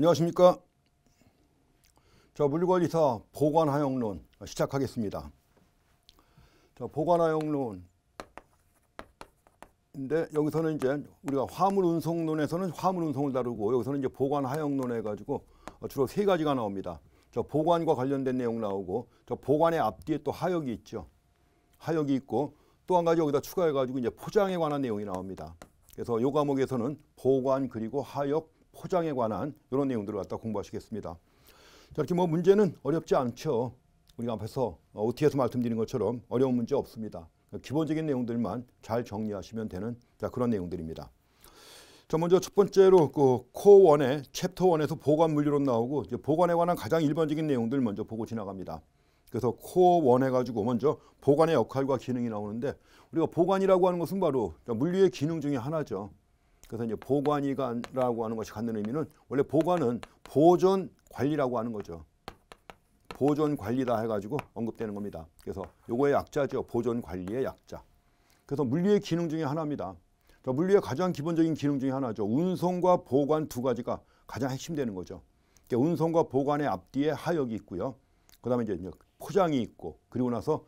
안녕하십니까. 자, 물리관리사 보관하용론 시작하겠습니다. 자, 보관하용론인데 여기서는 이제 우리가 화물운송론에서는 화물운송을 다루고 여기서는 이제 보관하용론 해가지고 주로 세 가지가 나옵니다. 저 보관과 관련된 내용 나오고 저 보관의 앞뒤에 또 하역이 있죠. 하역이 있고 또 한 가지 여기다 추가해가지고 이제 포장에 관한 내용이 나옵니다. 그래서 요 과목에서는 보관 그리고 하역 포장에 관한 이런 내용들을 갖다 공부하시겠습니다. 자, 이렇게 뭐 문제는 어렵지 않죠. 우리가 앞에서 OT에서 어, 말씀드린 것처럼 어려운 문제 없습니다. 기본적인 내용들만 잘 정리하시면 되는 자, 그런 내용들입니다. 자, 먼저 첫 번째로 그 코원의 챕터 원에서 보관 물리론 나오고 보관에 관한 가장 일반적인 내용들 먼저 보고 지나갑니다. 그래서 코어 원 해가지고 먼저 보관의 역할과 기능이 나오는데 우리가 보관이라고 하는 것은 바로 물리의 기능 중의 하나죠. 그래서 이제 보관이라고 하는 것이 갖는 의미는 원래 보관은 보존 관리라고 하는 거죠. 보존 관리다 해가지고 언급되는 겁니다. 그래서 요거의 약자죠. 보존 관리의 약자. 그래서 물리의 기능 중에 하나입니다. 그 물리의 가장 기본적인 기능 중에 하나죠. 운송과 보관 두 가지가 가장 핵심되는 거죠. 그러니까 운송과 보관의 앞뒤에 하역이 있고요. 그 다음에 이제 포장이 있고 그리고 나서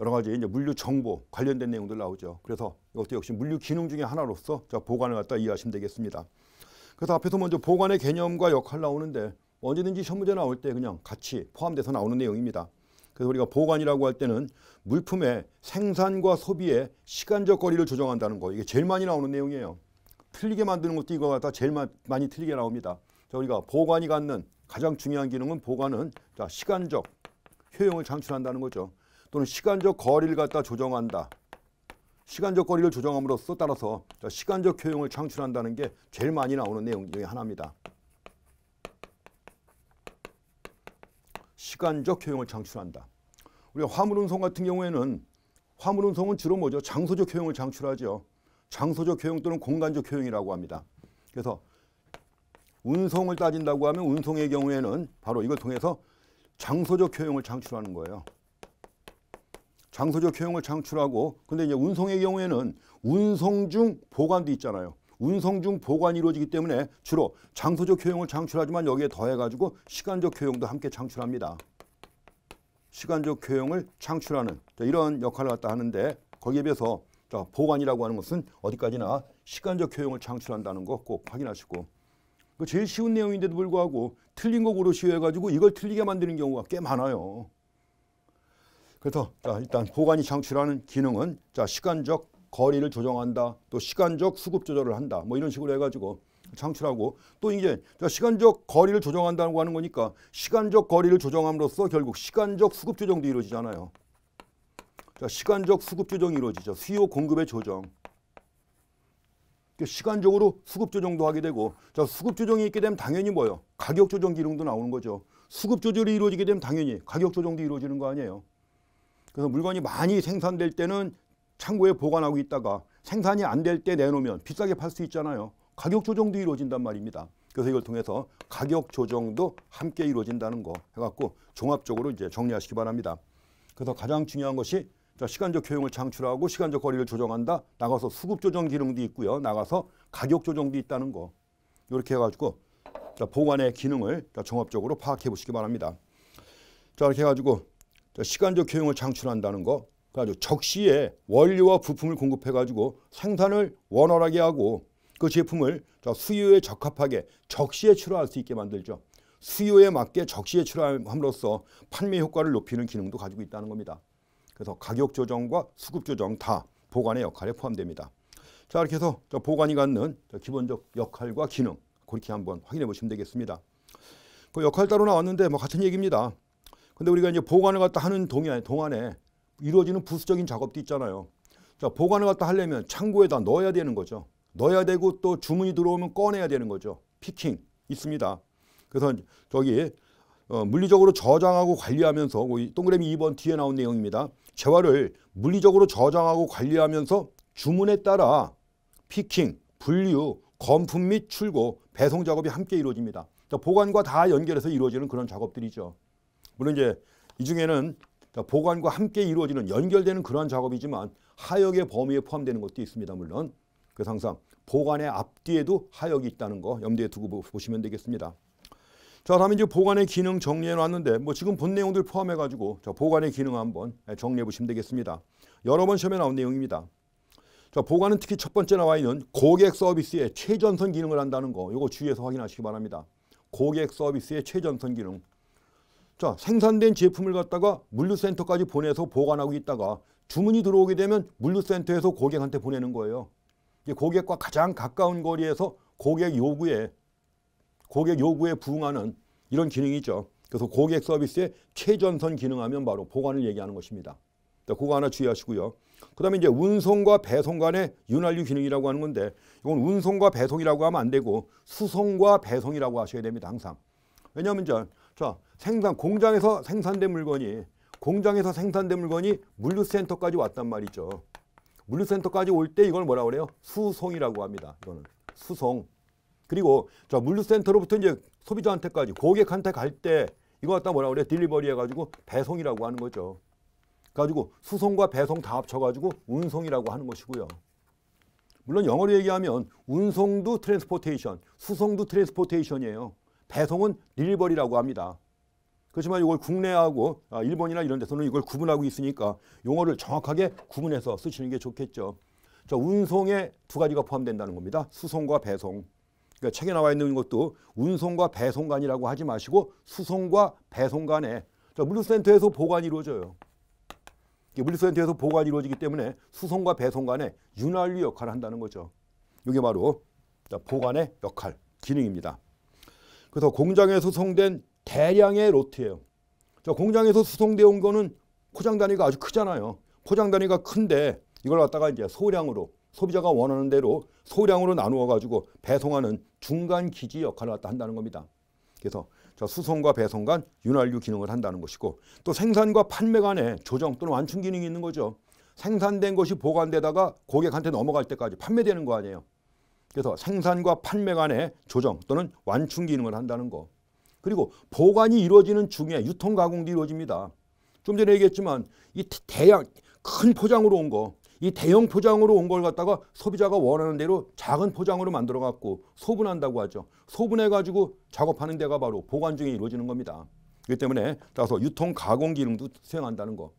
여러 가지 이제 물류 정보 관련된 내용들 나오죠. 그래서 이것도 역시 물류 기능 중의 하나로서 자, 보관을 갖다 이해하시면 되겠습니다. 그래서 앞에서 먼저 보관의 개념과 역할 나오는데 언제든지 시험문제 나올 때 그냥 같이 포함돼서 나오는 내용입니다. 그래서 우리가 보관이라고 할 때는 물품의 생산과 소비의 시간적 거리를 조정한다는 거 이게 제일 많이 나오는 내용이에요. 틀리게 만드는 것도 이거 갖다 제일 많이 틀리게 나옵니다. 자, 우리가 보관이 갖는 가장 중요한 기능은 보관은 자, 시간적 효용을 창출한다는 거죠. 또는 시간적 거리를 갖다 조정한다. 시간적 거리를 조정함으로써 따라서 시간적 효용을 창출한다는 게 제일 많이 나오는 내용 중에 하나입니다. 시간적 효용을 창출한다. 우리 화물운송 같은 경우에는 화물운송은 주로 뭐죠? 장소적 효용을 창출하죠. 장소적 효용 또는 공간적 효용이라고 합니다. 그래서 운송을 따진다고 하면 운송의 경우에는 바로 이걸 통해서 장소적 효용을 창출하는 거예요. 장소적 효용을 창출하고 근데 이제 운송의 경우에는 운송 중 보관도 있잖아요. 운송 중 보관이 이루어지기 때문에 주로 장소적 효용을 창출하지만 여기에 더해가지고 시간적 효용도 함께 창출합니다. 시간적 효용을 창출하는 자, 이런 역할을 갖다 하는데 거기에 비해서 자, 보관이라고 하는 것은 어디까지나 시간적 효용을 창출한다는 거 꼭 확인하시고 그 제일 쉬운 내용인데도 불구하고 틀린 거 고르시오 해가지고 이걸 틀리게 만드는 경우가 꽤 많아요. 그래서 자, 일단 보관이 창출하는 기능은 자, 시간적 거리를 조정한다. 또 시간적 수급 조절을 한다. 뭐 이런 식으로 해가지고 창출하고 또 이제 시간적 거리를 조정한다고 하는 거니까 시간적 거리를 조정함으로써 결국 시간적 수급 조정도 이루어지잖아요. 자, 시간적 수급 조정이 이루어지죠. 수요 공급의 조정. 그러니까 시간적으로 수급 조정도 하게 되고 자, 수급 조정이 있게 되면 당연히 뭐예요? 가격 조정 기능도 나오는 거죠. 수급 조절이 이루어지게 되면 당연히 가격 조정도 이루어지는 거 아니에요. 그래서 물건이 많이 생산될 때는 창고에 보관하고 있다가 생산이 안 될 때 내놓으면 비싸게 팔 수 있잖아요. 가격 조정도 이루어진단 말입니다. 그래서 이걸 통해서 가격 조정도 함께 이루어진다는 거 해갖고 종합적으로 이제 정리하시기 바랍니다. 그래서 가장 중요한 것이 시간적 효용을 창출하고 시간적 거리를 조정한다. 나가서 수급 조정 기능도 있고요. 나가서 가격 조정도 있다는 거. 이렇게 해가지고 보관의 기능을 종합적으로 파악해 보시기 바랍니다. 자 이렇게 해가지고 시간적 효용을 창출한다는 거. 그래서 그러니까 적시에 원료와 부품을 공급해가지고 생산을 원활하게 하고 그 제품을 수요에 적합하게 적시에 출하할 수 있게 만들죠. 수요에 맞게 적시에 출하함으로써 판매 효과를 높이는 기능도 가지고 있다는 겁니다. 그래서 가격 조정과 수급 조정 다 보관의 역할에 포함됩니다. 자 이렇게 해서 보관이 갖는 기본적 역할과 기능 그렇게 한번 확인해 보시면 되겠습니다. 그 역할 따로 나왔는데 뭐 같은 얘기입니다. 근데 우리가 이제 보관을 갖다 하는 동안에, 동안에 이루어지는 부수적인 작업도 있잖아요. 자, 보관을 갖다 하려면 창고에다 넣어야 되는 거죠. 넣어야 되고 또 주문이 들어오면 꺼내야 되는 거죠. 피킹 있습니다. 그래서 저기 어, 물리적으로 저장하고 관리하면서 뭐 동그라미 2번 뒤에 나온 내용입니다. 재화를 물리적으로 저장하고 관리하면서 주문에 따라 피킹, 분류, 검품및 출고, 배송 작업이 함께 이루어집니다. 보관과 다 연결해서 이루어지는 그런 작업들이죠. 물론 이제 이 중에는 그러니까 보관과 함께 이루어지는 연결되는 그러한 작업이지만 하역의 범위에 포함되는 것도 있습니다. 물론 그래 항상 보관의 앞뒤에도 하역이 있다는 거 염두에 두고 보시면 되겠습니다. 자, 다음에 이제 보관의 기능 정리해 놨는데 뭐 지금 본 내용들 포함해 가지고 자, 보관의 기능 한번 정리해 보시면 되겠습니다. 여러 번 시험에 나온 내용입니다. 자, 보관은 특히 첫 번째 나와 있는 고객 서비스의 최전선 기능을 한다는 거 이거 주의해서 확인하시기 바랍니다. 고객 서비스의 최전선 기능. 자, 생산된 제품을 갖다가 물류센터까지 보내서 보관하고 있다가 주문이 들어오게 되면 물류센터에서 고객한테 보내는 거예요. 고객과 가장 가까운 거리에서 고객 요구에 고객 요구에 부응하는 이런 기능이죠. 그래서 고객 서비스의 최전선 기능하면 바로 보관을 얘기하는 것입니다. 그거 하나 주의하시고요. 그 다음에 이제 운송과 배송 간의 윤활유 기능이라고 하는 건데 이건 운송과 배송이라고 하면 안 되고 수송과 배송이라고 하셔야 됩니다. 항상. 왜냐하면 이제 자 생산 공장에서 생산된 물건이 공장에서 생산된 물건이 물류센터까지 왔단 말이죠. 물류센터까지 올 때 이걸 뭐라 그래요? 수송이라고 합니다. 이거는 수송. 그리고 저 물류센터로부터 이제 소비자한테까지 고객한테 갈 때 이거 갖다 뭐라 그래? 딜리버리 해가지고 배송이라고 하는 거죠. 가지고 수송과 배송 다 합쳐가지고 운송이라고 하는 것이고요. 물론 영어로 얘기하면 운송도 트랜스포테이션, 수송도 트랜스포테이션이에요. 배송은 딜리버리라고 합니다. 그렇지만 이걸 국내하고 아, 일본이나 이런 데서는 이걸 구분하고 있으니까 용어를 정확하게 구분해서 쓰시는 게 좋겠죠. 자, 운송에 두 가지가 포함된다는 겁니다. 수송과 배송. 그러니까 책에 나와 있는 것도 운송과 배송관이라고 하지 마시고 수송과 배송관에 자, 물류센터에서 보관이 이루어져요. 물류센터에서 보관이 이루어지기 때문에 수송과 배송관에 윤활유 역할을 한다는 거죠. 이게 바로 보관의 역할, 기능입니다. 그래서 공장에 수송된 대량의 로트예요. 저 공장에서 수송되어온 거는 포장 단위가 아주 크잖아요. 포장 단위가 큰데 이걸 갖다가 이제 소량으로 소비자가 원하는 대로 소량으로 나누어 가지고 배송하는 중간 기지 역할을 갖다 한다는 겁니다. 그래서 저 수송과 배송 간 윤활유 기능을 한다는 것이고 또 생산과 판매 간의 조정 또는 완충 기능이 있는 거죠. 생산된 것이 보관되다가 고객한테 넘어갈 때까지 판매되는 거 아니에요. 그래서 생산과 판매 간의 조정 또는 완충 기능을 한다는 거. 그리고 보관이 이루어지는 중에 유통 가공도 이루어집니다. 좀 전에 얘기했지만 이 대양 큰 포장으로 온 거, 이 대형 포장으로 온 걸 갖다가 소비자가 원하는 대로 작은 포장으로 만들어 갖고 소분한다고 하죠. 소분해 가지고 작업하는 데가 바로 보관 중에 이루어지는 겁니다. 그렇기 때문에 따라서 유통 가공 기능도 수행한다는 거.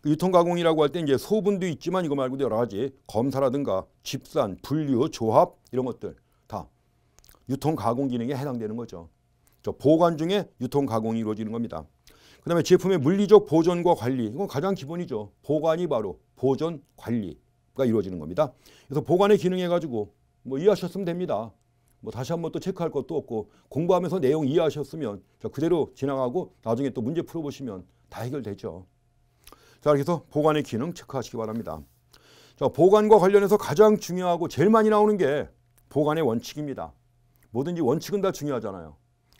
그 유통 가공이라고 할 때 이제 소분도 있지만 이거 말고도 여러 가지 검사라든가 집산, 분류, 조합 이런 것들 다 유통 가공 기능에 해당되는 거죠. 저 보관 중에 유통 가공이 이루어지는 겁니다. 그 다음에 제품의 물리적 보존과 관리 이건 가장 기본이죠. 보관이 바로 보존 관리가 이루어지는 겁니다. 그래서 보관의 기능해 가지고 뭐 이해하셨으면 됩니다. 뭐 다시 한번 또 체크할 것도 없고 공부하면서 내용 이해하셨으면 자 그대로 진행하고 나중에 또 문제 풀어보시면 다 해결되죠. 자그래서 보관의 기능 체크하시기 바랍니다. 자 보관과 관련해서 가장 중요하고 제일 많이 나오는 게 보관의 원칙입니다. 뭐든지 원칙은 다 중요하잖아요.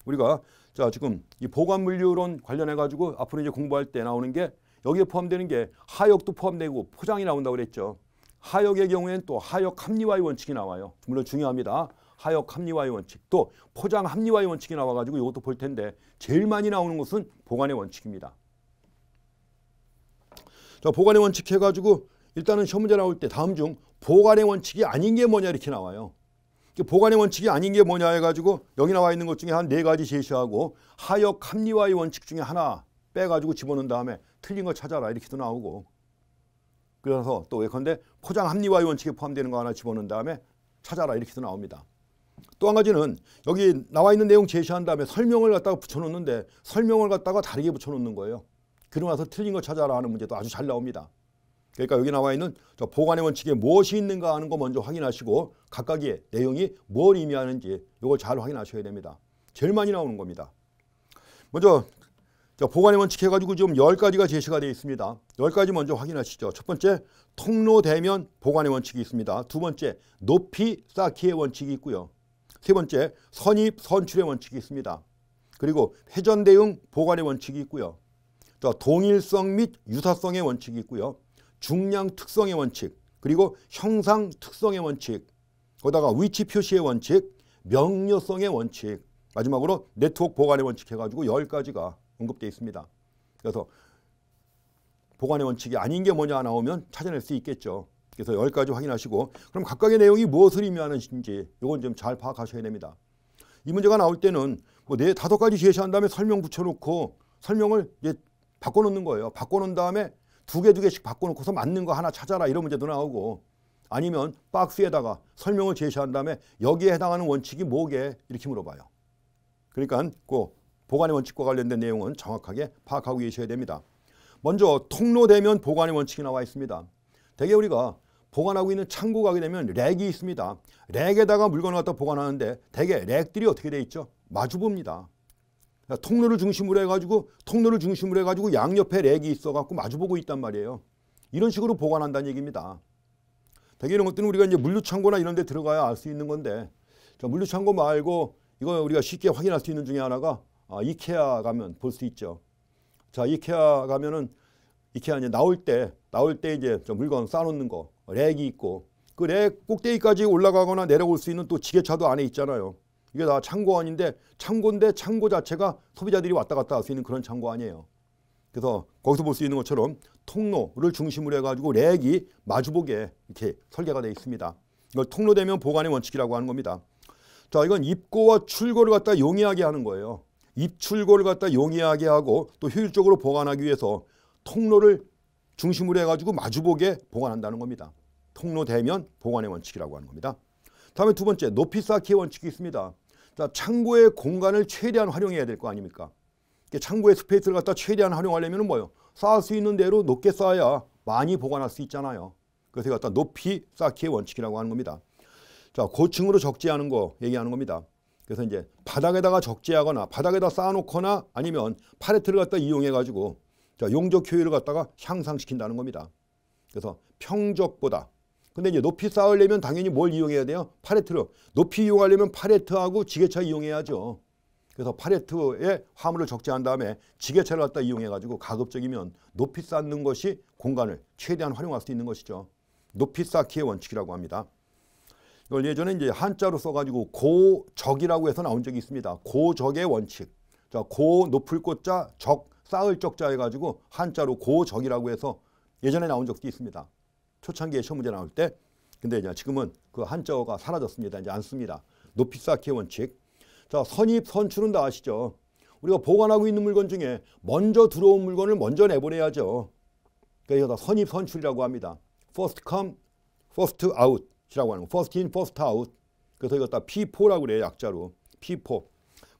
우리가 자 지금 이 보관 물류론 관련해 가지고 앞으로 이제 공부할 때 나오는 게 여기에 포함되는 게 하역도 포함되고 포장이 나온다고 그랬죠. 하역의 경우에는 또 하역 합리화의 원칙이 나와요. 물론 중요합니다. 하역 합리화의 원칙 또 포장 합리화의 원칙이 나와 가지고 이것도 볼 텐데 제일 많이 나오는 것은 보관의 원칙입니다. 자, 보관의 원칙 해 가지고 일단은 시험 문제 나올 때 다음 중 보관의 원칙이 아닌 게 뭐냐 이렇게 나와요. 그 보관의 원칙이 아닌 게 뭐냐 해가지고 여기 나와 있는 것 중에 한 네 가지 제시하고 하역 합리화의 원칙 중에 하나 빼가지고 집어넣은 다음에 틀린 거 찾아라 이렇게도 나오고 그래서 또 예컨대 포장 합리화의 원칙에 포함되는 거 하나 집어넣은 다음에 찾아라 이렇게도 나옵니다. 또 한 가지는 여기 나와 있는 내용 제시한 다음에 설명을 갖다가 붙여놓는데 설명을 갖다가 다르게 붙여놓는 거예요. 그러고 나서 틀린 거 찾아라 하는 문제도 아주 잘 나옵니다. 그러니까 여기 나와 있는 보관의 원칙에 무엇이 있는가 하는 거 먼저 확인하시고 각각의 내용이 뭘 의미하는지 이걸 잘 확인하셔야 됩니다. 제일 많이 나오는 겁니다. 먼저 보관의 원칙 해가지고 지금 10가지가 제시가 되어 있습니다. 10가지 먼저 확인하시죠. 첫 번째 통로 대면 보관의 원칙이 있습니다. 두 번째 높이 쌓기의 원칙이 있고요. 세 번째 선입 선출의 원칙이 있습니다. 그리고 회전 대응 보관의 원칙이 있고요. 동일성 및 유사성의 원칙이 있고요. 중량 특성의 원칙, 그리고 형상 특성의 원칙, 거다가 위치 표시의 원칙, 명료성의 원칙, 마지막으로 네트워크 보관의 원칙 해가지고 10가지가 언급되어 있습니다. 그래서 보관의 원칙이 아닌 게 뭐냐 나오면 찾아낼 수 있겠죠. 그래서 10가지 확인하시고 그럼 각각의 내용이 무엇을 의미하는지 이건 좀 잘 파악하셔야 됩니다. 이 문제가 나올 때는 뭐네 다섯 가지 제시한 다음에 설명 붙여놓고 설명을 이제 바꿔놓는 거예요. 바꿔놓은 다음에 두개두 개씩 바꿔놓고서 맞는 거 하나 찾아라 이런 문제도 나오고 아니면 박스에다가 설명을 제시한 다음에 여기에 해당하는 원칙이 뭐게 이렇게 물어봐요. 그러니까 그 보관의 원칙과 관련된 내용은 정확하게 파악하고 계셔야 됩니다. 먼저 통로되면 보관의 원칙이 나와 있습니다. 대개 우리가 보관하고 있는 창고 가게 되면 렉이 있습니다. 렉에다가 물건을 갖다 보관하는데 대개 렉들이 어떻게 돼 있죠? 마주 봅니다. 그러니까 통로를 중심으로 해가지고 통로를 중심으로 해가지고 양옆에 렉이 있어갖고 마주보고 있단 말이에요. 이런 식으로 보관한다는 얘기입니다. 대개 이런 것들은 우리가 이제 물류창고나 이런 데 들어가야 알 수 있는 건데 자, 물류창고 말고 이거 우리가 쉽게 확인할 수 있는 중에 하나가 아, 이케아 가면 볼 수 있죠. 자 이케아 가면은 이케아 이제 나올 때 나올 때 이제 물건 싸놓는거 렉이 있고 그 렉 꼭대기까지 올라가거나 내려올 수 있는 또 지게차도 안에 있잖아요. 이게 다 창고안인데 창고인데 창고 자체가 소비자들이 왔다 갔다 할 수 있는 그런 창고 아니에요. 그래서 거기서 볼 수 있는 것처럼 통로를 중심으로 해가지고 렉이 마주보게 이렇게 설계가 되어 있습니다. 이걸 통로되면 보관의 원칙이라고 하는 겁니다. 자, 이건 입고와 출고를 갖다 용이하게 하는 거예요. 입출고를 갖다 용이하게 하고 또 효율적으로 보관하기 위해서 통로를 중심으로 해가지고 마주보게 보관한다는 겁니다. 통로되면 보관의 원칙이라고 하는 겁니다. 다음에 두 번째 높이 쌓기 원칙이 있습니다. 자, 창고의 공간을 최대한 활용해야 될 거 아닙니까? 창고의 스페이스를 갖다 최대한 활용하려면 뭐요 쌓을 수 있는 대로 높게 쌓아야 많이 보관할 수 있잖아요. 그래서 갖다 높이 쌓기의 원칙이라고 하는 겁니다. 자, 고층으로 적재하는 거 얘기하는 겁니다. 그래서 이제 바닥에다가 적재하거나 바닥에다 쌓아놓거나 아니면 팔레트를 갖다 이용해가지고 자, 용적 효율을 갖다가 향상시킨다는 겁니다. 그래서 평적보다 근데 이제 높이 쌓으려면 당연히 뭘 이용해야 돼요? 파레트를. 높이 이용하려면 파레트하고 지게차 이용해야죠. 그래서 파레트에 화물을 적재한 다음에 지게차를 갖다 이용해가지고 가급적이면 높이 쌓는 것이 공간을 최대한 활용할 수 있는 것이죠. 높이 쌓기의 원칙이라고 합니다. 이걸 예전에 이제 한자로 써가지고 고적이라고 해서 나온 적이 있습니다. 고적의 원칙. 자, 고 높을 꽃자 적 쌓을 적자 해가지고 한자로 고적이라고 해서 예전에 나온 적도 있습니다. 초창기에 시험 문제 나올 때 근데 이제 지금은 그 한자어가 사라졌습니다. 이제 안 씁니다. 높이 쌓기 원칙. 자, 선입, 선출은 다 아시죠? 우리가 보관하고 있는 물건 중에 먼저 들어온 물건을 먼저 내보내야죠. 그래서 선입, 선출이라고 합니다. first come, first out이라고 하는 거. first in, first out. 그래서 이거 다 P4라고 그래요. 약자로. P4.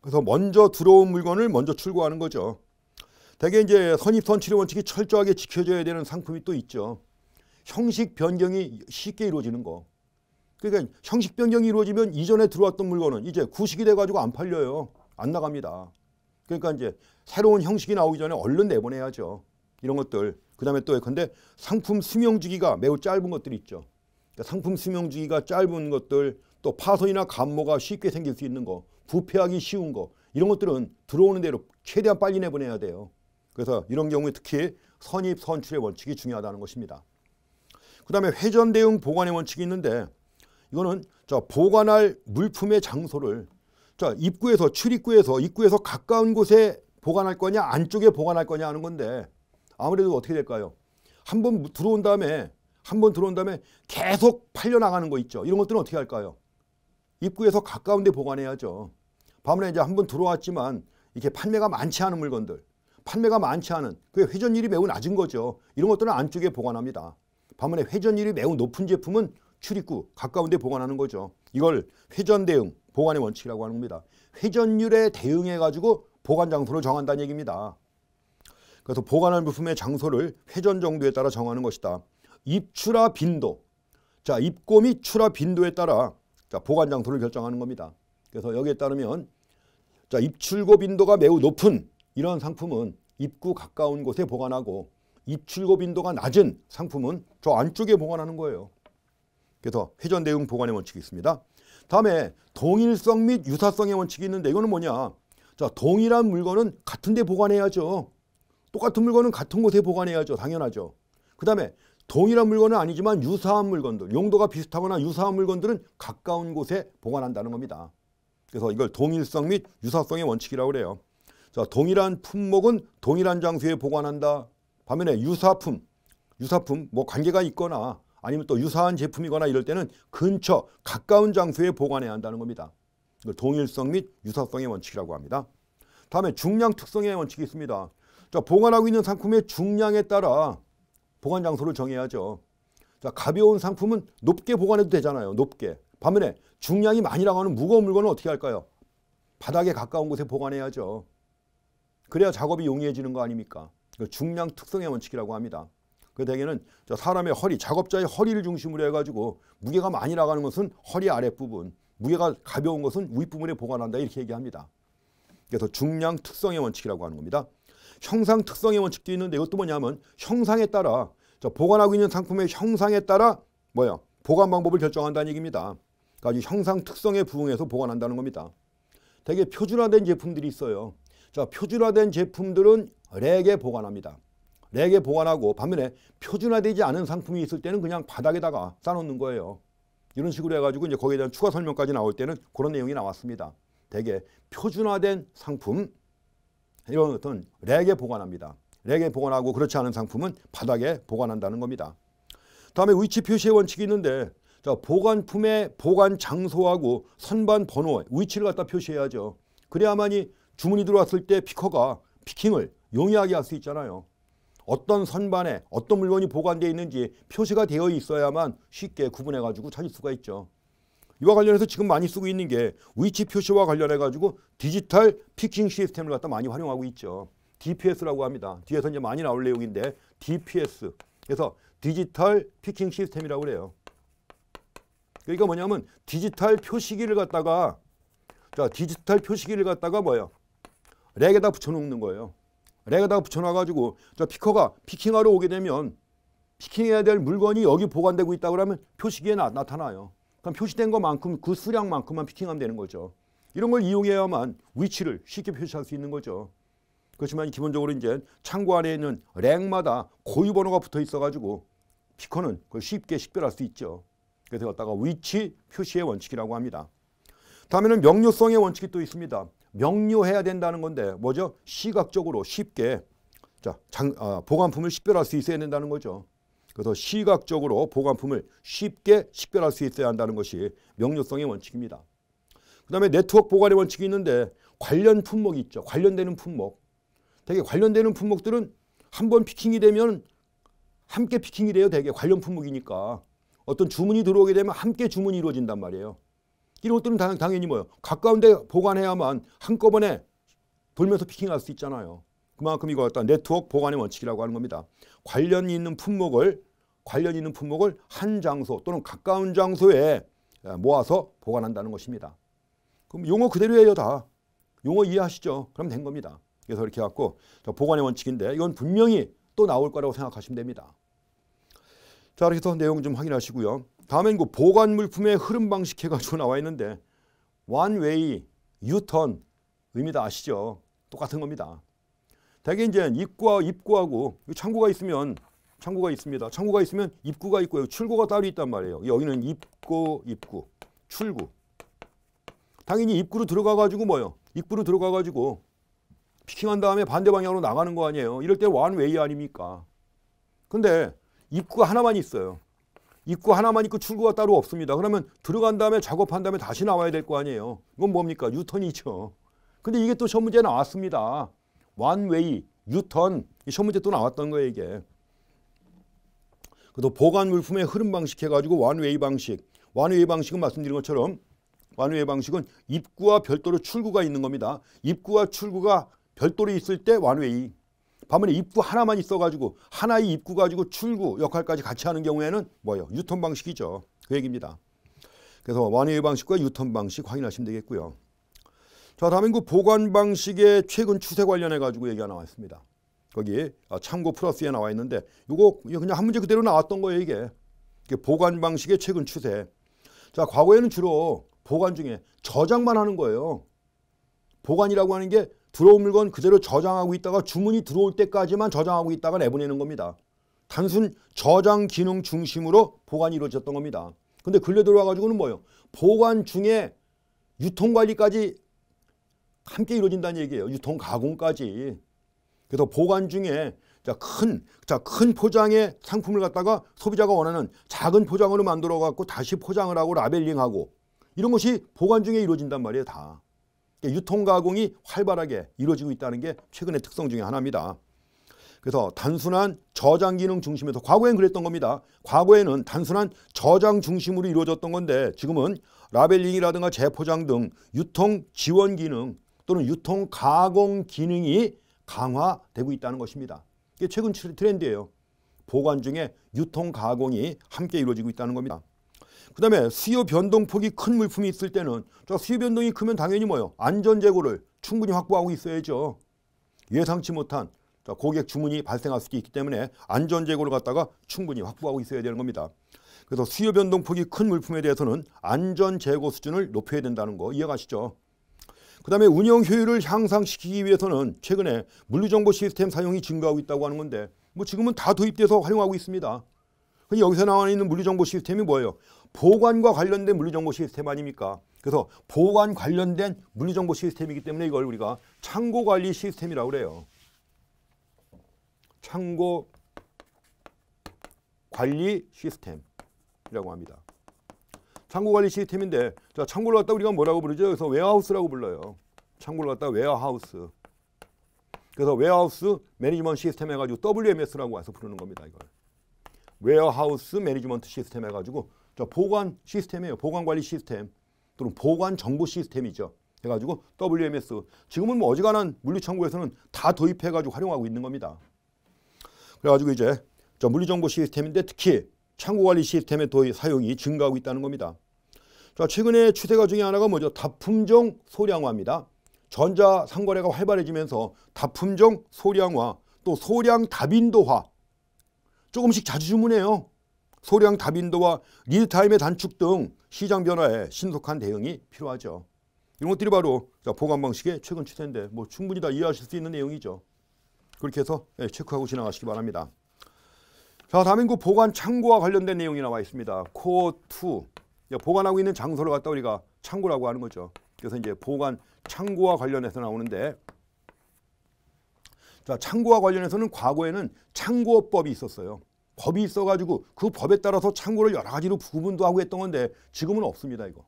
그래서 먼저 들어온 물건을 먼저 출고하는 거죠. 대개 이제 선입, 선출의 원칙이 철저하게 지켜져야 되는 상품이 또 있죠. 형식 변경이 쉽게 이루어지는 거. 그러니까 형식 변경이 이루어지면 이전에 들어왔던 물건은 이제 구식이 돼가지고 안 팔려요. 안 나갑니다. 그러니까 이제 새로운 형식이 나오기 전에 얼른 내보내야죠. 이런 것들. 그 다음에 또 근데 상품 수명주기가 매우 짧은 것들이 있죠. 그러니까 상품 수명주기가 짧은 것들 또 파손이나 감모가 쉽게 생길 수 있는 거 부패하기 쉬운 거 이런 것들은 들어오는 대로 최대한 빨리 내보내야 돼요. 그래서 이런 경우에 특히 선입 선출의 원칙이 중요하다는 것입니다. 그 다음에 회전 대응 보관의 원칙이 있는데 이거는 자 보관할 물품의 장소를 자 입구에서 출입구에서 입구에서 가까운 곳에 보관할 거냐 안쪽에 보관할 거냐 하는 건데 아무래도 어떻게 될까요? 한 번 들어온 다음에 한번 들어온 다음에 계속 팔려나가는 거 있죠. 이런 것들은 어떻게 할까요? 입구에서 가까운 데 보관해야죠. 밤에 이제 한번 들어왔지만 이렇게 판매가 많지 않은 물건들 판매가 많지 않은 그 회전율이 매우 낮은 거죠. 이런 것들은 안쪽에 보관합니다. 반면에 회전율이 매우 높은 제품은 출입구 가까운 데 보관하는 거죠. 이걸 회전 대응 보관의 원칙이라고 하는 겁니다. 회전율에 대응해 가지고 보관 장소를 정한다는 얘기입니다. 그래서 보관할 부품의 장소를 회전 정도에 따라 정하는 것이다. 입출하 빈도. 자, 입고 및 출하 빈도에 따라 자, 보관 장소를 결정하는 겁니다. 그래서 여기에 따르면 자, 입출고 빈도가 매우 높은 이런 상품은 입구 가까운 곳에 보관하고 입출고 빈도가 낮은 상품은 저 안쪽에 보관하는 거예요. 그래서 회전 대응 보관의 원칙이 있습니다. 다음에 동일성 및 유사성의 원칙이 있는데 이거는 뭐냐. 자, 동일한 물건은 같은 데 보관해야죠. 똑같은 물건은 같은 곳에 보관해야죠. 당연하죠. 그 다음에 동일한 물건은 아니지만 유사한 물건들, 용도가 비슷하거나 유사한 물건들은 가까운 곳에 보관한다는 겁니다. 그래서 이걸 동일성 및 유사성의 원칙이라고 그래요. 자, 동일한 품목은 동일한 장소에 보관한다. 반면에 유사품, 유사품 뭐 관계가 있거나 아니면 또 유사한 제품이거나 이럴 때는 근처 가까운 장소에 보관해야 한다는 겁니다. 동일성 및 유사성의 원칙이라고 합니다. 다음에 중량 특성의 원칙이 있습니다. 자, 보관하고 있는 상품의 중량에 따라 보관 장소를 정해야죠. 자, 가벼운 상품은 높게 보관해도 되잖아요. 높게. 반면에 중량이 많이 나가는 무거운 물건은 어떻게 할까요? 바닥에 가까운 곳에 보관해야죠. 그래야 작업이 용이해지는 거 아닙니까? 그 중량 특성의 원칙이라고 합니다. 그 대개는 사람의 허리, 작업자의 허리를 중심으로 해가지고 무게가 많이 나가는 것은 허리 아랫부분, 무게가 가벼운 것은 윗부분에 보관한다 이렇게 얘기합니다. 그래서 중량 특성의 원칙이라고 하는 겁니다. 형상 특성의 원칙도 있는데 이것도 뭐냐면 형상에 따라 보관하고 있는 상품의 형상에 따라 뭐야 보관 방법을 결정한다는 얘기입니다. 그러니까 형상 특성에 부응해서 보관한다는 겁니다. 되게 표준화된 제품들이 있어요. 자, 표준화된 제품들은 렉에 보관합니다. 렉에 보관하고 반면에 표준화되지 않은 상품이 있을 때는 그냥 바닥에다가 싸놓는 거예요. 이런 식으로 해가지고 이제 거기에 대한 추가 설명까지 나올 때는 그런 내용이 나왔습니다. 대개 표준화된 상품 이런 어떤 렉에 보관합니다. 렉에 보관하고 그렇지 않은 상품은 바닥에 보관한다는 겁니다. 다음에 위치 표시의 원칙이 있는데 자, 보관품의 보관 장소하고 선반 번호, 위치를 갖다 표시해야죠. 그래야만이 주문이 들어왔을 때 피커가 피킹을 용이하게 할 수 있잖아요. 어떤 선반에 어떤 물건이 보관되어 있는지 표시가 되어 있어야만 쉽게 구분해 가지고 찾을 수가 있죠. 이와 관련해서 지금 많이 쓰고 있는 게 위치 표시와 관련해 가지고 디지털 피킹 시스템을 갖다 많이 활용하고 있죠. DPS라고 합니다. 뒤에서 이제 많이 나올 내용인데 DPS. 그래서 디지털 피킹 시스템이라고 그래요. 그러니까 뭐냐면 디지털 표시기를 갖다가 자 디지털 표시기를 갖다가 뭐예요? 렉에다 붙여놓는 거예요. 렉에다 붙여놔가지고 저 피커가 피킹하러 오게 되면 피킹해야 될 물건이 여기 보관되고 있다 그러면 표시기에 나, 타나요 그럼 표시된 것만큼 그 수량만큼만 피킹하면 되는 거죠. 이런 걸 이용해야만 위치를 쉽게 표시할 수 있는 거죠. 그렇지만 기본적으로 이제 창고 안에 있는 랭마다 고유 번호가 붙어 있어가지고 피커는 그걸 쉽게 식별할 수 있죠. 그래서 갖다가 위치 표시의 원칙이라고 합니다. 다음에는 명료성의 원칙이 또 있습니다. 명료해야 된다는 건데 뭐죠? 시각적으로 쉽게 자, 장, 아, 보관품을 식별할 수 있어야 된다는 거죠. 그래서 시각적으로 보관품을 쉽게 식별할 수 있어야 한다는 것이 명료성의 원칙입니다. 그 다음에 네트워크 보관의 원칙이 있는데 관련 품목이 있죠. 관련되는 품목. 되게 관련되는 품목들은 한번 피킹이 되면 함께 피킹이 돼요. 되게 관련 품목이니까. 어떤 주문이 들어오게 되면 함께 주문이 이루어진단 말이에요. 이런 것들은 당, 당연히 뭐요 예 가까운데 보관해야만 한꺼번에 돌면서 피킹할 수 있잖아요. 그만큼 이거 갖다 네트워크 보관의 원칙이라고 하는 겁니다. 관련이 있는 품목을 관련 있는 품목을 한 장소 또는 가까운 장소에 모아서 보관한다는 것입니다. 그럼 용어 그대로예요 다. 용어 이해하시죠? 그럼 된 겁니다. 그래서 이렇게 갖고 보관의 원칙인데 이건 분명히 또 나올 거라고 생각하시면 됩니다. 자, 이렇게 해서 내용 좀 확인하시고요. 다음엔 그 보관 물품의 흐름 방식 해가지고 나와 있는데 완웨이, 유턴 의미 다 아시죠? 똑같은 겁니다. 대개 이제 입구와 입구하고 창고가 있으면 창고가 있습니다. 창고가 있으면 입구가 있고요. 출구가 따로 있단 말이에요. 여기는 입구, 입구, 출구. 당연히 입구로 들어가 가지고 뭐요? 입구로 들어가 가지고 피킹한 다음에 반대 방향으로 나가는 거 아니에요. 이럴 때 완웨이 아닙니까? 근데 입구가 하나만 있어요. 입구 하나만 있고 출구가 따로 없습니다. 그러면 들어간 다음에 작업한 다음에 다시 나와야 될 거 아니에요. 이건 뭡니까? 유턴이죠. 근데 이게 또첫문제 나왔습니다. 완웨이, 유턴. 이첫 문제 또 나왔던 거예요, 이게. 그래서 보관 물품의 흐름 방식 해가지고 완웨이 방식. 완웨이 방식은 말씀드린 것처럼 완웨이 방식은 입구와 별도로 출구가 있는 겁니다. 입구와 출구가 별도로 있을 때 완웨이. 반면에 입구 하나만 있어가지고 하나의 입구 가지고 출구 역할까지 같이 하는 경우에는 뭐예요? 유턴 방식이죠. 그 얘기입니다. 그래서 완의 방식과 유턴 방식 확인하시면 되겠고요. 자, 다음엔 그 보관 방식의 최근 추세 관련해 가지고 얘기가 나와 있습니다. 거기 어, 참고 플러스에 나와 있는데 이거 그냥 한 문제 그대로 나왔던 거예요 이게. 이게 보관 방식의 최근 추세. 자, 과거에는 주로 보관 중에 저장만 하는 거예요. 보관이라고 하는 게 들어온 물건 그대로 저장하고 있다가 주문이 들어올 때까지만 저장하고 있다가 내보내는 겁니다. 단순 저장 기능 중심으로 보관이 이루어졌던 겁니다. 근데 근래 들어와가지고는 뭐예요? 보관 중에 유통관리까지 함께 이루어진다는 얘기예요. 유통가공까지. 그래서 보관 중에 큰, 큰 포장의 상품을 갖다가 소비자가 원하는 작은 포장으로 만들어 갖고 다시 포장을 하고 라벨링하고 이런 것이 보관 중에 이루어진단 말이에요, 다. 그러니까 유통 가공이 활발하게 이루어지고 있다는 게 최근의 특성 중의 하나입니다. 그래서 단순한 저장 기능 중심에서 과거엔 그랬던 겁니다. 과거에는 단순한 저장 중심으로 이루어졌던 건데 지금은 라벨링이라든가 재포장 등 유통 지원 기능 또는 유통 가공 기능이 강화되고 있다는 것입니다. 이게 최근 트렌드예요. 보관 중에 유통 가공이 함께 이루어지고 있다는 겁니다. 그다음에 수요 변동폭이 큰 물품이 있을 때는 저 수요 변동이 크면 당연히 뭐요 안전 재고를 충분히 확보하고 있어야죠. 예상치 못한 고객 주문이 발생할 수 있기 때문에 안전 재고를 갖다가 충분히 확보하고 있어야 되는 겁니다. 그래서 수요 변동폭이 큰 물품에 대해서는 안전 재고 수준을 높여야 된다는 거 이해가시죠? 그 다음에 운영 효율을 향상시키기 위해서는 최근에 물류정보 시스템 사용이 증가하고 있다고 하는 건데 뭐 지금은 다 도입돼서 활용하고 있습니다. 그러니까 여기서 나와 있는 물류정보 시스템이 뭐예요? 보관과 관련된 물리정보 시스템 아닙니까? 그래서 보관 관련된 물리정보 시스템이기 때문에 이걸 우리가 창고관리 시스템이라고 그래요. 창고 관리 시스템이라고 합니다. 창고 관리 시스템인데 자 창고를 갖다 우리가 뭐라고 부르죠? 그래서 웨어하우스라고 불러요. 창고를 갖다 웨어하우스. 그래서 웨어하우스 매니지먼트 시스템 해가지고 WMS라고 해서 부르는 겁니다. 이걸 웨어하우스 매니지먼트 시스템 해가지고 저 보관 시스템이에요. 보관 관리 시스템 또는 보관 정보 시스템이죠. 해가지고 WMS 지금은 뭐 어지간한 물리창고에서는다 도입해가지고 활용하고 있는 겁니다. 그래가지고 이제 저물리정보 시스템인데 특히 창고관리 시스템의 도입 사용이 증가하고 있다는 겁니다. 자 최근에 추세가 중에 하나가 뭐죠? 다품종 소량화입니다. 전자 상거래가 활발해지면서 다품종 소량화 또 소량 다빈도화 조금씩 자주 주문해요. 소량 다빈도와 리드타임의 단축 등 시장 변화에 신속한 대응이 필요하죠. 이런 것들이 바로 보관 방식의 최근 추세인데 뭐 충분히 다 이해하실 수 있는 내용이죠. 그렇게 해서 예, 체크하고 지나가시기 바랍니다. 자, 대한민국 보관 창고와 관련된 내용이 나와 있습니다. 코어 2. 예, 보관하고 있는 장소를 갖다 우리가 창고라고 하는 거죠. 그래서 이제 보관 창고와 관련해서 나오는데 자, 창고와 관련해서는 과거에는 창고법이 있었어요. 법이 있어가지고 그 법에 따라서 창고를 여러 가지로 구분도 하고 했던 건데 지금은 없습니다 이거.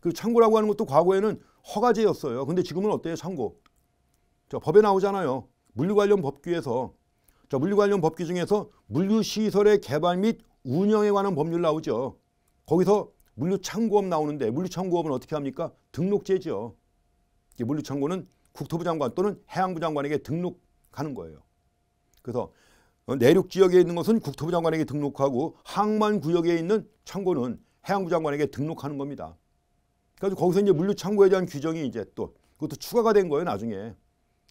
그 창고라고 하는 것도 과거에는 허가제였어요. 근데 지금은 어때요 창고? 저 법에 나오잖아요. 물류 관련 법규에서 저 물류 관련 법규 중에서 물류 시설의 개발 및 운영에 관한 법률 나오죠. 거기서 물류 창고업 나오는데 물류 창고업은 어떻게 합니까? 등록제죠. 물류 창고는 국토부 장관 또는 해양부 장관에게 등록하는 거예요. 그래서 어, 내륙 지역에 있는 것은 국토부 장관에게 등록하고 항만 구역에 있는 창고는 해양부 장관에게 등록하는 겁니다. 그래서 거기서 이제 물류 창고에 대한 규정이 이제 또 그것도 추가가 된 거예요 나중에.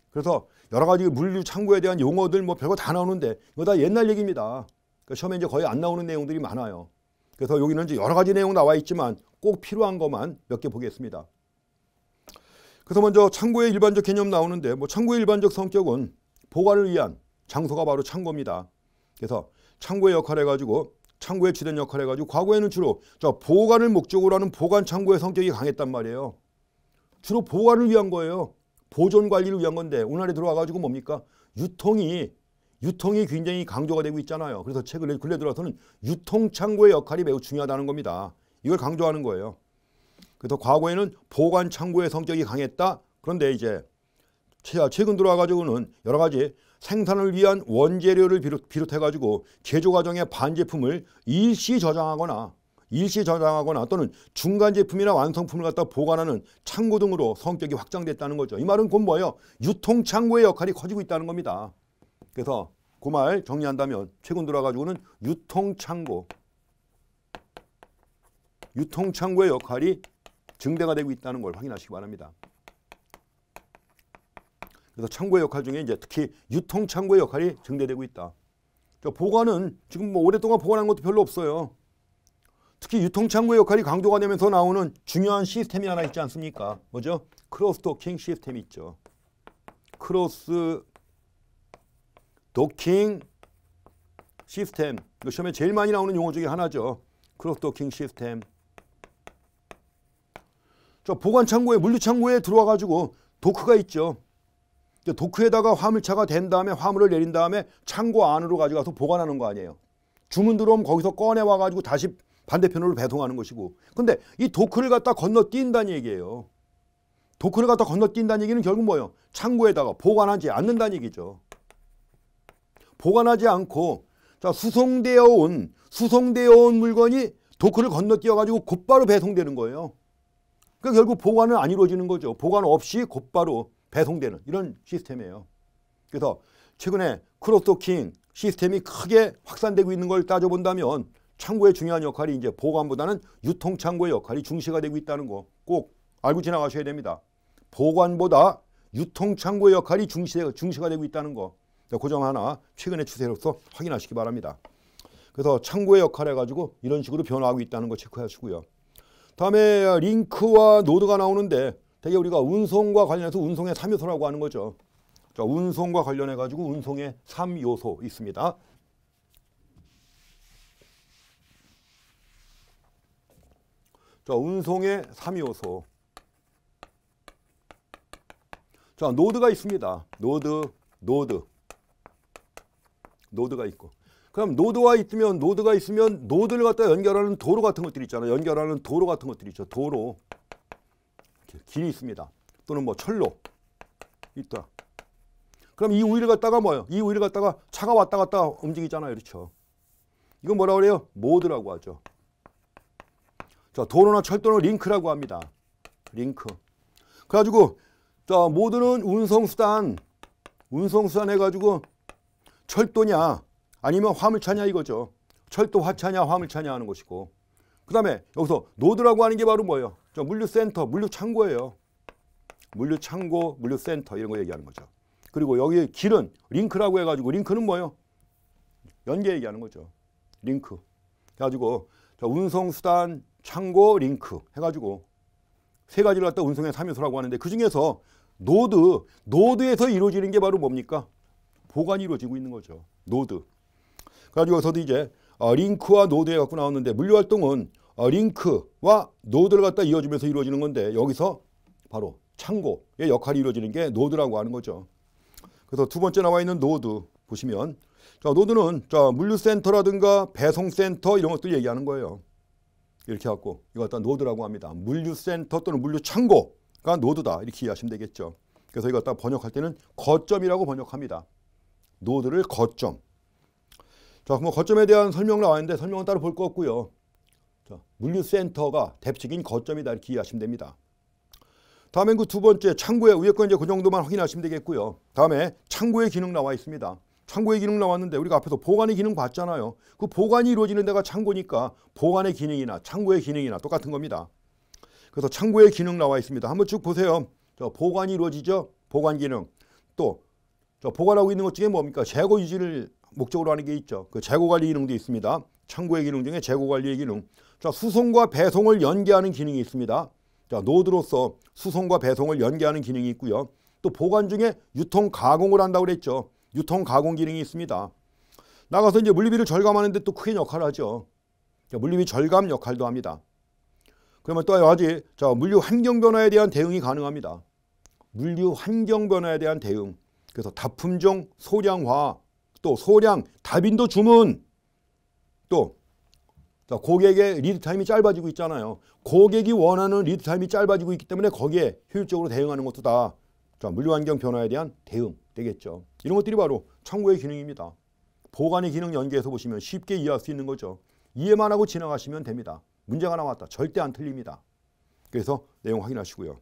그래서 여러 가지 물류 창고에 대한 용어들 뭐 별거 다 나오는데 이거 다 옛날 얘기입니다. 그러니까 시험에 이제 거의 안 나오는 내용들이 많아요. 그래서 여기는 이제 여러 가지 내용 나와 있지만 꼭 필요한 것만 몇 개 보겠습니다. 그래서 먼저 창고의 일반적 개념 나오는데 뭐 창고의 일반적 성격은 보관을 위한 장소가 바로 창고입니다. 그래서 창고의 역할을 해가지고 창고에 주된 역할을 해가지고 과거에는 주로 저 보관을 목적으로 하는 보관 창고의 성격이 강했단 말이에요. 주로 보관을 위한 거예요. 보존 관리를 위한 건데 오늘날에 들어와가지고 뭡니까? 유통이 유통이 굉장히 강조가 되고 있잖아요. 그래서 최근에 근래 들어서는 유통 창고의 역할이 매우 중요하다는 겁니다. 이걸 강조하는 거예요. 그래서 과거에는 보관 창고의 성격이 강했다. 그런데 이제 최근 들어와가지고는 여러 가지 생산을 위한 원재료를 비롯, 해가지고 제조 과정의 반제품을 일시 저장하거나 일시 저장하거나 또는 중간 제품이나 완성품을 갖다 보관하는 창고 등으로 성격이 확장됐다는 거죠. 이 말은 곧 뭐예요? 유통 창고의 역할이 커지고 있다는 겁니다. 그래서 그 말 정리한다면 최근 들어가지고는 유통 창고 유통 창고의 역할이 증대가 되고 있다는 걸 확인하시기 바랍니다. 그래서 창고의 역할 중에 이제 특히 유통 창고의 역할이 증대되고 있다. 그 보관은 지금 뭐 오랫동안 보관하는 것도 별로 없어요. 특히 유통 창고의 역할이 강조가 되면서 나오는 중요한 시스템이 하나 있지 않습니까? 뭐죠? 크로스 도킹 시스템이 있죠. 크로스 도킹 시스템. 이 시험에 제일 많이 나오는 용어 중에 하나죠. 크로스 도킹 시스템. 저 보관 창고에 물류 창고에 들어와 가지고 도크가 있죠. 도크에다가 화물차가 된 다음에 화물을 내린 다음에 창고 안으로 가져가서 보관하는 거 아니에요. 주문 들어오면 거기서 꺼내 와가지고 다시 반대편으로 배송하는 것이고. 근데 이 도크를 갖다 건너뛴다는 얘기예요. 도크를 갖다 건너뛴다는 얘기는 결국 뭐예요? 창고에다가 보관하지 않는다는 얘기죠. 보관하지 않고 자 수송되어 온 수송되어 온 물건이 도크를 건너뛰어 가지고 곧바로 배송되는 거예요. 그러니까 결국 보관은 안 이루어지는 거죠. 보관 없이 곧바로 배송되는 이런 시스템이에요. 그래서 최근에 크로스토킹 시스템이 크게 확산되고 있는 걸 따져본다면 창고의 중요한 역할이 이제 보관보다는 유통창고의 역할이 중시가 되고 있다는 거 꼭 알고 지나가셔야 됩니다. 보관보다 유통창고의 역할이 중시, 중시가 되고 있다는 거 고정 그 하나 최근의 추세로서 확인하시기 바랍니다. 그래서 창고의 역할을 해가지고 이런 식으로 변화하고 있다는 거 체크하시고요. 다음에 링크와 노드가 나오는데 대개 우리가 운송과 관련해서 운송의 3요소라고 하는 거죠. 자, 운송과 관련해 가지고 운송의 3요소 있습니다. 자, 운송의 3요소. 자, 노드가 있습니다. 노드, 노드. 노드가 있고. 그럼 노드와 있으면 노드가 있으면 노드를 갖다 연결하는 도로 같은 것들이 있잖아요. 연결하는 도로 같은 것들이 있죠. 도로. 길이 있습니다. 또는 뭐 철로 있다. 그럼 이 우위를 갖다가 뭐예요? 이 우위를 갖다가 차가 왔다 갔다 움직이잖아요. 그렇죠? 이건 뭐라 고 그래요? 모드라고 하죠. 자, 도로나 철도는 링크라고 합니다. 링크. 그래가지고 자, 모드는 운송수단, 운송수단 해가지고 철도냐 아니면 화물차냐 이거죠. 철도 화차냐 화물차냐 하는 것이고 그 다음에 여기서 노드라고 하는 게 바로 뭐예요? 물류센터, 물류창고예요. 물류창고, 물류센터 이런 거 얘기하는 거죠. 그리고 여기 길은 링크라고 해가지고 링크는 뭐예요? 연계 얘기하는 거죠. 링크. 해가지고 저 운송수단, 창고, 링크 해가지고 세 가지를 갖다 운송의 3요소라고 하는데 그 중에서 노드, 노드에서 이루어지는 게 바로 뭡니까? 보관이 이루어지고 있는 거죠. 노드. 그래가지고 저도 이제 어, 링크와 노드에 갖고 나왔는데 물류활동은 어, 링크와 노드를 갖다 이어주면서 이루어지는 건데 여기서 바로 창고의 역할이 이루어지는 게 노드라고 하는 거죠. 그래서 두 번째 나와 있는 노드 보시면 자, 노드는 자, 물류센터라든가 배송센터 이런 것들 얘기하는 거예요. 이렇게 갖고 이거 갖다 노드라고 합니다. 물류센터 또는 물류창고가 노드다 이렇게 이해하시면 되겠죠. 그래서 이거 갖다 번역할 때는 거점이라고 번역합니다. 노드를 거점. 자, 그럼 거점에 대한 설명 나와 있는데 설명은 따로 볼 거 없고요. 물류센터가 대표적인 거점이다 이렇게 이해하시면 됩니다. 다음에그 두 번째 창고의 위에 건 이제 그 정도만 확인하시면 되겠고요. 다음에 창고의 기능 나와 있습니다. 창고의 기능 나왔는데 우리가 앞에서 보관의 기능 봤잖아요. 그 보관이 이루어지는 데가 창고니까 보관의 기능이나 창고의 기능이나 똑같은 겁니다. 그래서 창고의 기능 나와 있습니다. 한번 쭉 보세요. 저 보관이 이루어지죠. 보관 기능. 또 저 보관하고 있는 것 중에 뭡니까? 재고 유지를 목적으로 하는 게 있죠. 그 재고 관리 기능도 있습니다. 창고의 기능 중에 재고 관리의 기능. 자, 수송과 배송을 연계하는 기능이 있습니다. 자, 노드로서 수송과 배송을 연계하는 기능이 있고요. 또 보관 중에 유통 가공을 한다고 그랬죠. 유통 가공 기능이 있습니다. 나가서 이제 물리비를 절감하는데 또 크게 역할을 하죠. 자, 물리비 절감 역할도 합니다. 그러면 또 아직 자, 물류 환경 변화에 대한 대응이 가능합니다. 물류 환경 변화에 대한 대응. 그래서 다품종 소량화, 또 소량 다빈도 주문, 또 자, 고객의 리드 타임이 짧아지고 있잖아요. 고객이 원하는 리드 타임이 짧아지고 있기 때문에 거기에 효율적으로 대응하는 것도 다 자, 물류 환경 변화에 대한 대응 되겠죠. 이런 것들이 바로 창고의 기능입니다. 보관의 기능 연계해서 보시면 쉽게 이해할 수 있는 거죠. 이해만 하고 지나가시면 됩니다. 문제가 나왔다. 절대 안 틀립니다. 그래서 내용 확인하시고요.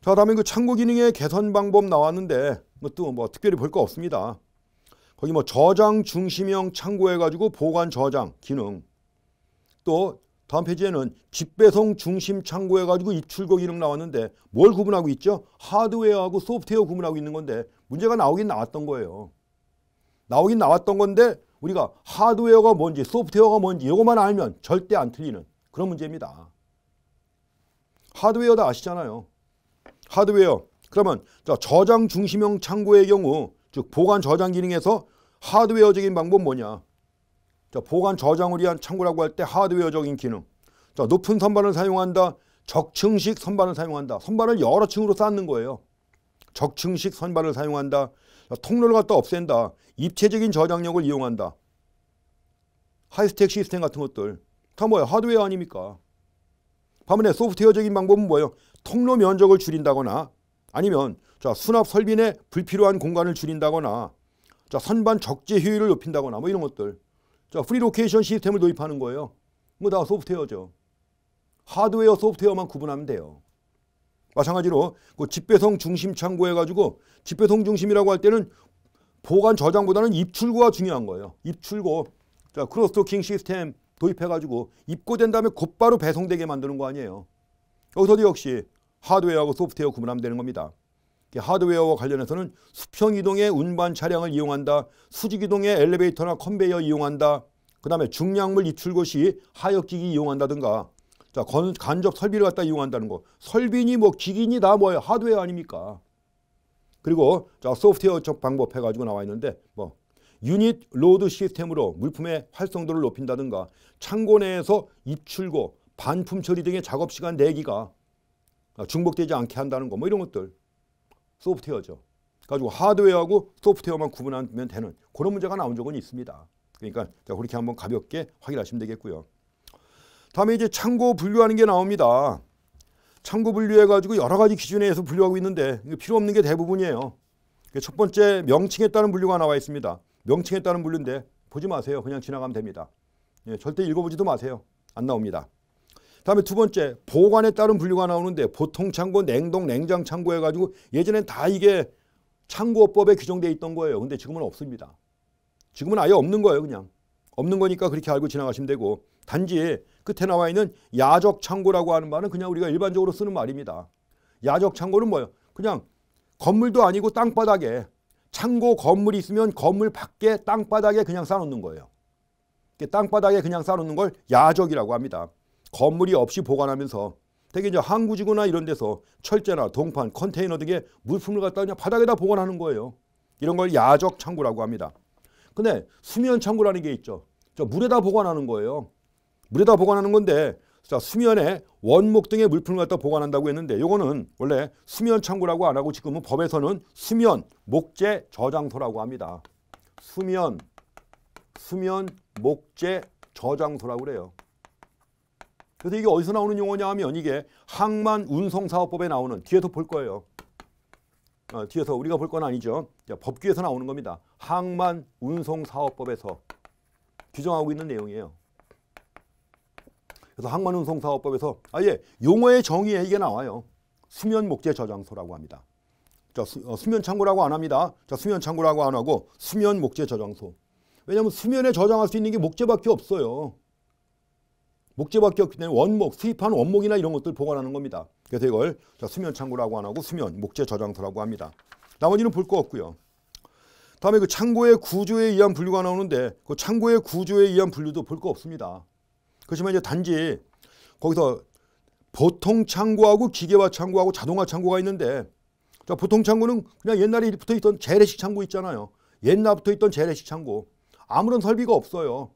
자, 다음에 그 창고 기능의 개선 방법 나왔는데 뭐또 뭐 특별히 볼 거 없습니다. 거기 뭐 저장 중심형 창고 해가지고 보관 저장 기능 또 다음 페이지에는 집배송 중심 창고 해가지고 입출고 기능 나왔는데 뭘 구분하고 있죠? 하드웨어하고 소프트웨어 구분하고 있는 건데 문제가 나오긴 나왔던 거예요. 나오긴 나왔던 건데 우리가 하드웨어가 뭔지 소프트웨어가 뭔지 이것만 알면 절대 안 틀리는 그런 문제입니다. 하드웨어 다 아시잖아요. 하드웨어. 그러면 저장 중심형 창고의 경우 즉 보관 저장 기능에서 하드웨어적인 방법 뭐냐. 자, 보관 저장을 위한 창고라고 할 때 하드웨어적인 기능. 자, 높은 선반을 사용한다. 적층식 선반을 사용한다. 선반을 여러 층으로 쌓는 거예요. 적층식 선반을 사용한다. 자, 통로를 갖다 없앤다. 입체적인 저장력을 이용한다. 하이스택 시스템 같은 것들. 다 뭐야? 하드웨어 아닙니까? 반면에 소프트웨어적인 방법은 뭐예요? 통로 면적을 줄인다거나 아니면 자, 수납 설비 내 불필요한 공간을 줄인다거나 자, 선반 적재 효율을 높인다거나 뭐 이런 것들. 자, 프리 로케이션 시스템을 도입하는 거예요. 뭐 다 소프트웨어죠. 하드웨어, 소프트웨어만 구분하면 돼요. 마찬가지로 그집배송 중심 창고 해가지고 집배송 중심이라고 할 때는 보관 저장보다는 입출고가 중요한 거예요. 입출고. 자, 크로스토킹 시스템 도입해가지고 입고된 다음에 곧바로 배송되게 만드는 거 아니에요. 여기서도 역시 하드웨어하고 소프트웨어 구분하면 되는 겁니다. 하드웨어와 관련해서는 수평 이동의 운반 차량을 이용한다. 수직 이동의 엘리베이터나 컨베이어 이용한다. 그다음에 중량물 입출고 시 하역기기 이용한다든가 자, 건, 간접 설비를 갖다 이용한다는 거. 설비니 뭐 기기니 다뭐야 하드웨어 아닙니까? 그리고 자, 소프트웨어 적 방법 해 가지고 나와 있는데 뭐 유닛 로드 시스템으로 물품의 활성도를 높인다든가 창고 내에서 입출고 반품 처리 등의 작업 시간 내기가 네 중복되지 않게 한다는 거뭐 이런 것들 소프트웨어죠. 가지고 하드웨어하고 소프트웨어만 구분하면 되는 그런 문제가 나온 적은 있습니다. 그러니까 자, 그렇게 한번 가볍게 확인하시면 되겠고요. 다음에 이제 창고 분류하는 게 나옵니다. 창고 분류해가지고 여러 가지 기준에 의해서 분류하고 있는데 필요 없는 게 대부분이에요. 그러니까 첫 번째 명칭에 따른 분류가 나와 있습니다. 명칭에 따른 분류인데 보지 마세요. 그냥 지나가면 됩니다. 예, 절대 읽어보지도 마세요. 안 나옵니다. 다음에 두 번째 보관에 따른 분류가 나오는데 보통 창고, 냉동, 냉장 창고 해가지고 예전엔 다 이게 창고법에 규정돼 있던 거예요. 근데 지금은 없습니다. 지금은 아예 없는 거예요. 그냥. 없는 거니까 그렇게 알고 지나가시면 되고 단지 끝에 나와 있는 야적 창고라고 하는 말은 그냥 우리가 일반적으로 쓰는 말입니다. 야적 창고는 뭐예요? 그냥 건물도 아니고 땅바닥에 창고 건물이 있으면 건물 밖에 땅바닥에 그냥 쌓아놓는 거예요. 땅바닥에 그냥 쌓아놓는 걸 야적이라고 합니다. 건물이 없이 보관하면서 대개 이제 항구지구나 이런 데서 철제나 동판, 컨테이너 등의 물품을 갖다 그냥 바닥에다 보관하는 거예요. 이런 걸 야적 창고라고 합니다. 근데 수면 창고라는 게 있죠. 저 물에다 보관하는 거예요. 물에다 보관하는 건데 자, 수면에 원목 등의 물품을 갖다 보관한다고 했는데 요거는 원래 수면 창고라고 안 하고 지금은 법에서는 수면 목재 저장소라고 합니다. 수면 수면 목재 저장소라고 그래요. 그래서 이게 어디서 나오는 용어냐 하면 이게 항만 운송사업법에 나오는 뒤에서 볼 거예요. 어, 뒤에서 우리가 볼 건 아니죠. 법규에서 나오는 겁니다. 항만 운송사업법에서 규정하고 있는 내용이에요. 그래서 항만 운송사업법에서 아예 용어의 정의에 이게 나와요. 수면 목재 저장소라고 합니다. 자, 수, 어, 수면 창고라고 안 합니다. 자, 수면 창고라고 안 하고 수면 목재 저장소. 왜냐하면 수면에 저장할 수 있는 게 목재밖에 없어요. 목재밖에 없기 때문에 원목, 수입한 원목이나 이런 것들 보관하는 겁니다. 그래서 이걸 수면 창고라고 안 하고 수면 목재 저장소라고 합니다. 나머지는 볼 거 없고요. 다음에 그 창고의 구조에 의한 분류가 나오는데 그 창고의 구조에 의한 분류도 볼 거 없습니다. 그렇지만 이제 단지 거기서 보통 창고하고 기계화 창고하고 자동화 창고가 있는데 자, 보통 창고는 그냥 옛날에 붙어 있던 재래식 창고 있잖아요. 옛날부터 있던 재래식 창고. 아무런 설비가 없어요.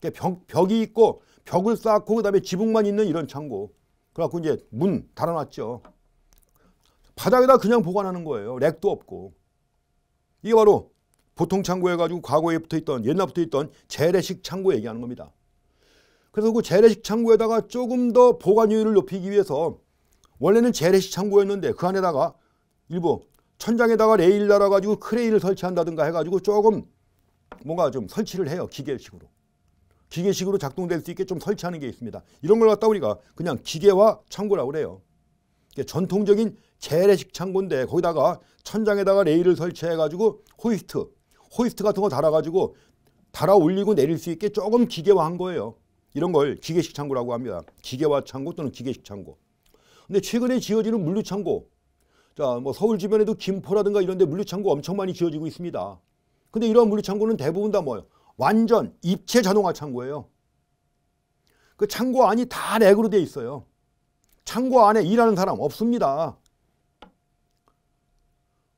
그러니까 벽, 벽이 있고 벽을 쌓고 그다음에 지붕만 있는 이런 창고. 그래갖고 이제 문 달아놨죠. 바닥에다 그냥 보관하는 거예요. 렉도 없고. 이게 바로 보통 창고 해가지고 과거에 붙어 있던 옛날부터 있던 재래식 창고 얘기하는 겁니다. 그래서 그 재래식 창고에다가 조금 더 보관율을 높이기 위해서 원래는 재래식 창고였는데 그 안에다가 일부 천장에다가 레일 달아가지고 크레인을 설치한다든가 해가지고 조금 뭔가 좀 설치를 해요 기계식으로. 기계식으로 작동될 수 있게 좀 설치하는 게 있습니다. 이런 걸 갖다 우리가 그냥 기계화 창고라고 그래요. 전통적인 재래식 창고인데 거기다가 천장에다가 레일을 설치해가지고 호이스트, 호이스트 같은 거 달아가지고 달아 올리고 내릴 수 있게 조금 기계화한 거예요. 이런 걸 기계식 창고라고 합니다. 기계화 창고 또는 기계식 창고. 근데 최근에 지어지는 물류창고, 자, 뭐 서울 주변에도 김포라든가 이런 데 물류창고 엄청 많이 지어지고 있습니다. 근데 이러한 물류창고는 대부분 다 뭐예요? 완전 입체 자동화 창고예요. 그 창고 안이 다 렉으로 되어 있어요. 창고 안에 일하는 사람 없습니다.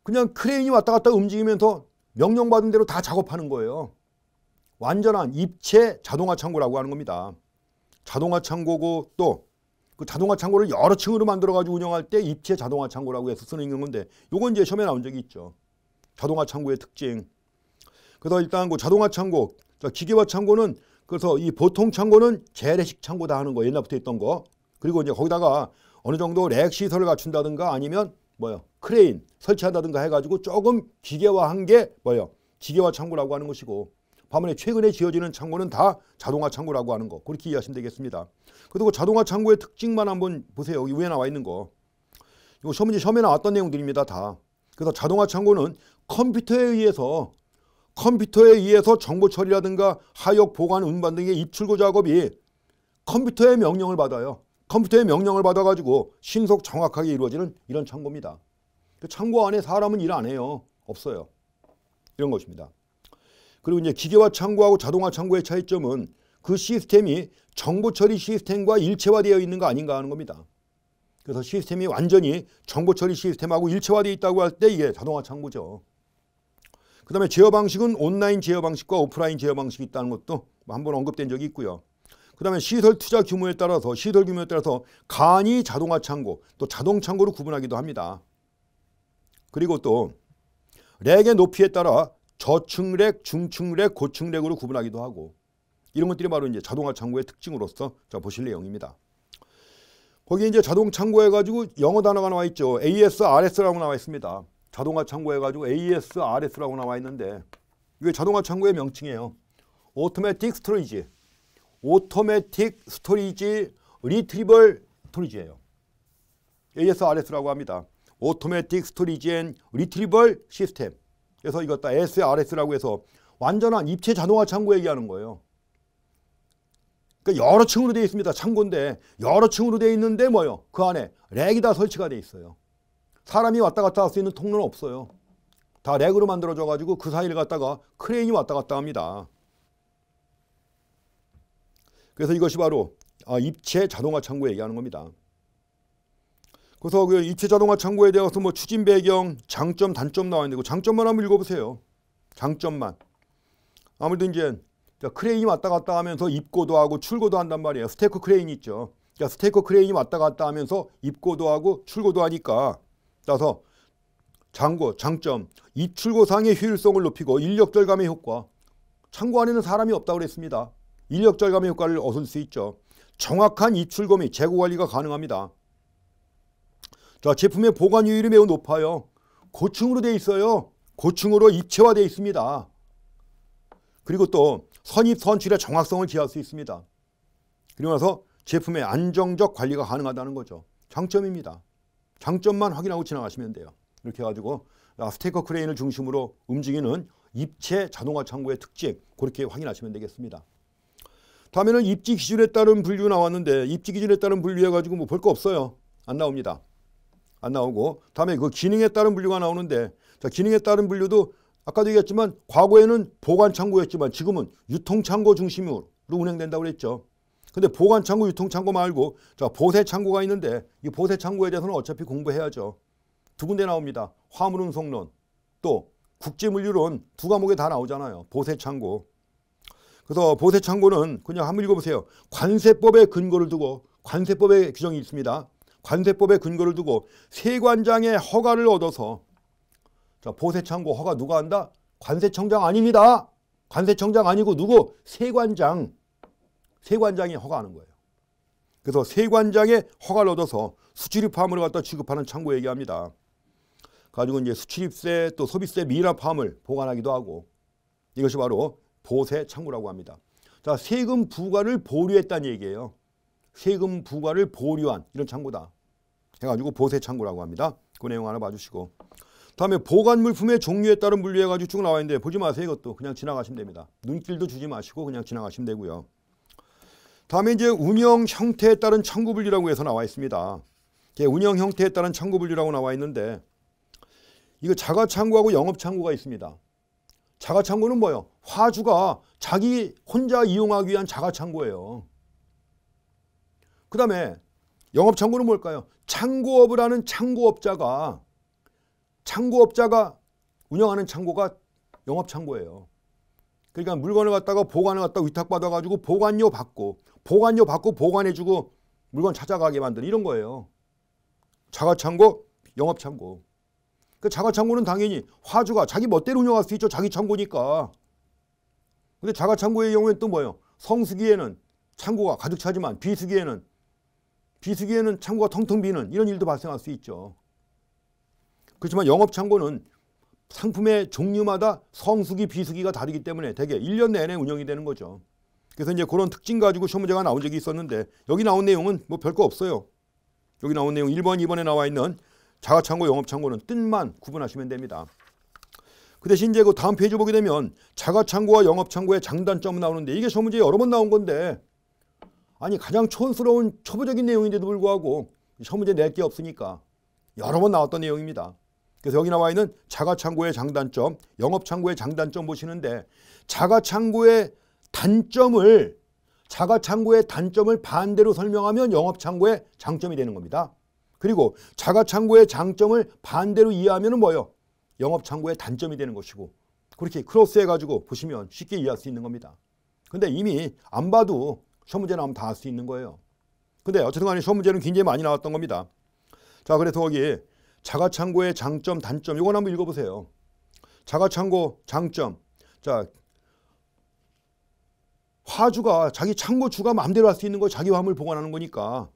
그냥 크레인이 왔다 갔다 움직이면서 명령받은 대로 다 작업하는 거예요. 완전한 입체 자동화 창고라고 하는 겁니다. 자동화 창고고 또 그 자동화 창고를 여러 층으로 만들어가지고 운영할 때 입체 자동화 창고라고 해서 쓰는 건데 요건 이제 처음에 나온 적이 있죠. 자동화 창고의 특징. 그래서 일단 그 자동화 창고, 기계화 창고는 그래서 이 보통 창고는 재래식 창고다 하는 거 옛날부터 있던 거. 그리고 이제 거기다가 어느 정도 렉 시설을 갖춘다든가 아니면 뭐요 크레인 설치한다든가 해가지고 조금 기계화한 게 뭐요 기계화 창고라고 하는 것이고 반면에 최근에 지어지는 창고는 다 자동화 창고라고 하는 거 그렇게 이해하시면 되겠습니다. 그리고 자동화 창고의 특징만 한번 보세요. 여기 위에 나와 있는 거. 이거 시험지 처음에 나왔던 내용들입니다. 다. 그래서 자동화 창고는 컴퓨터에 의해서 컴퓨터에 의해서 정보 처리라든가 하역 보관 운반 등의 입출고 작업이 컴퓨터의 명령을 받아요. 컴퓨터의 명령을 받아가지고 신속 정확하게 이루어지는 이런 창고입니다. 그 창고 안에 사람은 일 안 해요. 없어요. 이런 것입니다. 그리고 이제 기계화 창고하고 자동화 창고의 차이점은 그 시스템이 정보 처리 시스템과 일체화되어 있는 거 아닌가 하는 겁니다. 그래서 시스템이 완전히 정보 처리 시스템하고 일체화되어 있다고 할 때 이게 자동화 창고죠. 그 다음에 제어 방식은 온라인 제어 방식과 오프라인 제어 방식이 있다는 것도 뭐 한번 언급된 적이 있고요. 그 다음에 시설 투자 규모에 따라서 시설 규모에 따라서 간이 자동화 창고 또 자동 창고로 구분하기도 합니다. 그리고 또 렉의 높이에 따라 저층렉, 중층렉, 고층렉으로 구분하기도 하고 이런 것들이 바로 이제 자동화 창고의 특징으로서 자 보실 내용입니다. 거기에 이제 자동 창고해 가지고 영어 단어가 나와 있죠. AS, RS라고 나와 있습니다. 자동화 창고해가지고 AS, RS라고 나와 있는데 이게 자동화 창고의 명칭이에요. 오토매틱 스토리지, 오토매틱 스토리지 리트리벌 스토리지예요. AS, RS라고 합니다. 오토매틱 스토리지 앤 리트리벌 시스템. 그래서 이것 다 SRS라고 해서 완전한 입체 자동화 창고 얘기하는 거예요. 그러니까 여러 층으로 되어 있습니다. 창고인데 여러 층으로 되어 있는데 뭐요? 그 안에 렉이 다 설치가 되어 있어요. 사람이 왔다 갔다 할 수 있는 통로는 없어요. 다 렉으로 만들어져 가지고 그 사이를 갔다가 크레인이 왔다 갔다 합니다. 그래서 이것이 바로 아, 입체 자동화 창고 얘기하는 겁니다. 그래서 그 입체 자동화 창고에 대해서 뭐 추진 배경, 장점, 단점 나와 있는데 그 장점만 한번 읽어보세요. 장점만. 아무래도 이제 그러니까 크레인이 왔다 갔다 하면서 입고도 하고 출고도 한단 말이에요. 스테이크 크레인이 있죠. 그러니까 스테이크 크레인이 왔다 갔다 하면서 입고도 하고 출고도 하니까 따라서 장고, 장점, 입출고상의 효율성을 높이고 인력 절감의 효과. 창고 안에는 사람이 없다고 그랬습니다. 인력 절감의 효과를 얻을 수 있죠. 정확한 입출고 및 재고 관리가 가능합니다. 자, 제품의 보관 유율이 매우 높아요. 고층으로 되어 있어요. 고층으로 입체화되어 있습니다. 그리고 또 선입 선출의 정확성을 기할 수 있습니다. 그리고 나서 제품의 안정적 관리가 가능하다는 거죠. 장점입니다. 장점만 확인하고 지나가시면 돼요. 이렇게 해가지고 스테이커 크레인을 중심으로 움직이는 입체 자동화 창고의 특징 그렇게 확인하시면 되겠습니다. 다음에는 입지 기준에 따른 분류 나왔는데 입지 기준에 따른 분류해가지고 뭐 볼 거 없어요. 안 나옵니다. 안 나오고 다음에 그 기능에 따른 분류가 나오는데 자 기능에 따른 분류도 아까도 얘기했지만 과거에는 보관 창고였지만 지금은 유통 창고 중심으로 운행된다고 그랬죠. 근데 보관 창고, 유통 창고 말고 자 보세 창고가 있는데 이 보세 창고에 대해서는 어차피 공부해야죠. 두 군데 나옵니다. 화물 운송론 또 국제 물류론 두 과목에 다 나오잖아요. 보세 창고. 그래서 보세 창고는 그냥 한 번 읽어보세요. 관세법의 근거를 두고 관세법의 규정이 있습니다. 관세법의 근거를 두고 세관장의 허가를 얻어서 자 보세 창고 허가 누가 한다? 관세청장 아닙니다. 관세청장 아니고 누구? 세관장. 세관장이 허가하는 거예요. 그래서 세관장의 허가를 얻어서 수출입화물을 갖다 취급하는 창고 얘기합니다. 가지고 이제 수출입세 또 소비세 미납화물 보관하기도 하고 이것이 바로 보세 창고라고 합니다. 자, 세금 부과를 보류했다는 얘기예요. 세금 부과를 보류한 이런 창고다. 해가지고 보세 창고라고 합니다. 그 내용 하나 봐주시고 다음에 보관 물품의 종류에 따른 분류해가지고 쭉 나와 있는데 보지 마세요 이것도 그냥 지나가시면 됩니다. 눈길도 주지 마시고 그냥 지나가시면 되고요. 다음에 이제 운영 형태에 따른 청구분리라고 해서 나와 있습니다. 예, 운영 형태에 따른 청구분리라고 나와 있는데 이거 자가창구하고 영업창구가 있습니다. 자가창구는 뭐예요? 화주가 자기 혼자 이용하기 위한 자가창구예요. 그 다음에 영업창구는 뭘까요? 창구업을 하는 창구업자가 창구업자가 운영하는 창고가 영업창고예요. 그러니까 물건을 갖다가 보관을 갖다가 위탁받아가지고 보관료 받고 보관료 받고 보관해주고 물건 찾아가게 만드는 이런 거예요. 자가창고, 영업창고. 그 자가창고는 당연히 화주가 자기 멋대로 운영할 수 있죠. 자기 창고니까. 근데 자가창고의 경우에는 또 뭐예요? 성수기에는 창고가 가득 차지만 비수기에는 비수기에는 창고가 텅텅 비는 이런 일도 발생할 수 있죠. 그렇지만 영업창고는 상품의 종류마다 성수기 비수기가 다르기 때문에 대개 1년 내내 운영이 되는 거죠. 그래서 이제 그런 특징 가지고 시험 문제가 나온 적이 있었는데 여기 나온 내용은 뭐 별거 없어요. 여기 나온 내용 1번, 2번에 나와 있는 자가창고, 영업창고는 뜻만 구분하시면 됩니다. 그 대신 이제 그 다음 페이지 보게 되면 자가창고와 영업창고의 장단점 은 나오는데 이게 시험 문제 여러 번 나온 건데 아니 가장 촌스러운 초보적인 내용인데도 불구하고 시험 문제 낼 게 없으니까 여러 번 나왔던 내용입니다. 그래서 여기 나와 있는 자가창고의 장단점, 영업창고의 장단점 보시는데 자가창고의 단점을 자가 창고의 단점을 반대로 설명하면 영업 창고의 장점이 되는 겁니다. 그리고 자가 창고의 장점을 반대로 이해하면 뭐예요? 영업 창고의 단점이 되는 것이고 그렇게 크로스해 가지고 보시면 쉽게 이해할 수 있는 겁니다. 근데 이미 안 봐도 시험 문제 나오면 다 알 수 있는 거예요. 근데 어쨌든 간에 시험 문제는 굉장히 많이 나왔던 겁니다. 자, 그래서 거기 자가 창고의 장점, 단점 이건 한번 읽어 보세요. 자가 창고 장점. 자, 화주가 자기 창고 주가 마음대로 할 수 있는 거 자기 화물 보관하는 거니까.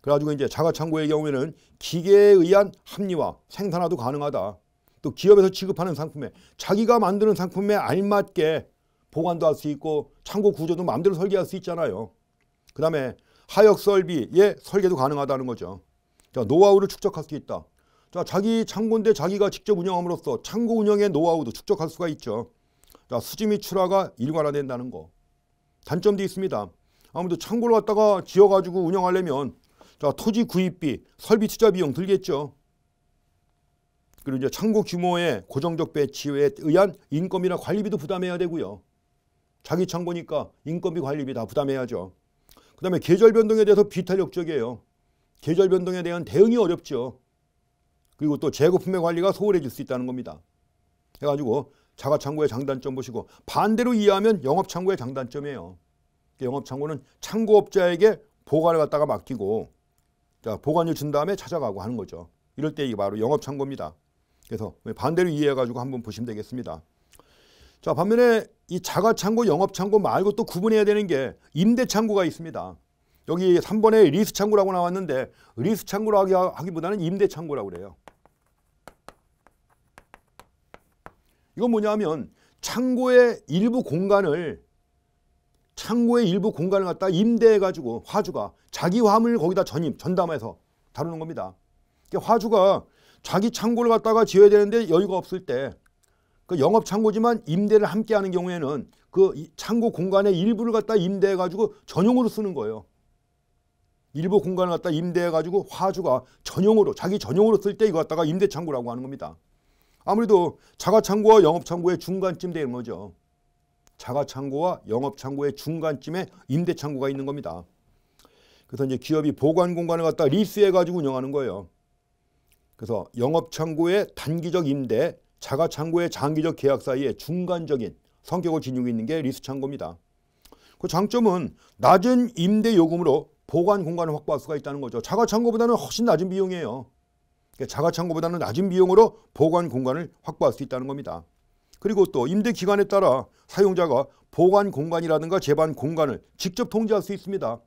그래가지고 이제 자가 창고의 경우에는 기계에 의한 합리화, 생산화도 가능하다. 또 기업에서 취급하는 상품에 자기가 만드는 상품에 알맞게 보관도 할 수 있고 창고 구조도 마음대로 설계할 수 있잖아요. 그 다음에 하역 설비의 설계도 가능하다는 거죠. 자, 노하우를 축적할 수 있다. 자, 자기 창고인데 자기가 직접 운영함으로써 창고 운영의 노하우도 축적할 수가 있죠. 자, 수지 및 출하가 일관화된다는 거. 단점도 있습니다. 아무래도 창고를 갖다가 지어가지고 운영하려면 자, 토지 구입비, 설비 투자 비용 들겠죠. 그리고 이제 창고 규모의 고정적 배치에 의한 인건비나 관리비도 부담해야 되고요. 자기 창고니까 인건비 관리비 다 부담해야죠. 그 다음에 계절 변동에 대해서 비탄력적이에요. 계절 변동에 대한 대응이 어렵죠. 그리고 또 재고품의 관리가 소홀해질 수 있다는 겁니다. 해가지고 자가 창고의 장단점 보시고 반대로 이해하면 영업 창고의 장단점이에요. 그러니까 영업 창고는 창고업자에게 보관을 갖다가 맡기고 자, 보관료 준 다음에 찾아가고 하는 거죠. 이럴 때 이게 바로 영업 창고입니다. 그래서 반대로 이해해 가지고 한번 보시면 되겠습니다. 자, 반면에 이 자가 창고, 영업 창고 말고 또 구분해야 되는 게 임대 창고가 있습니다. 여기 3번에 리스 창고라고 나왔는데 리스 창고라고 하기보다는 임대 창고라고 그래요. 이건 뭐냐면 창고의 일부 공간을 창고의 일부 공간을 갖다 임대해 가지고 화주가 자기 화물 거기다 전입 전담해서 다루는 겁니다. 그러니까 화주가 자기 창고를 갖다가 지어야 되는데 여유가 없을 때 그 영업 창고지만 임대를 함께 하는 경우에는 그 창고 공간의 일부를 갖다 임대해 가지고 전용으로 쓰는 거예요. 일부 공간을 갖다 임대해 가지고 화주가 전용으로 자기 전용으로 쓸 때 이거 갖다가 임대 창고라고 하는 겁니다. 아무래도 자가창고와 영업창고의 중간쯤 되는 거죠. 자가창고와 영업창고의 중간쯤에 임대창고가 있는 겁니다. 그래서 이제 기업이 보관 공간을 갖다 리스해가지고 운영하는 거예요. 그래서 영업창고의 단기적 임대, 자가창고의 장기적 계약 사이에 중간적인 성격을 지니고 있는 게 리스창고입니다. 그 장점은 낮은 임대 요금으로 보관 공간을 확보할 수가 있다는 거죠. 자가창고보다는 훨씬 낮은 비용이에요. 예, 자가 창고보다는 낮은 비용으로 보관 공간을 확보할 수 있다는 겁니다. 그리고 또 임대 기간에 따라 사용자가 보관 공간이라든가 재반 공간을 직접 통제할 수 있습니다.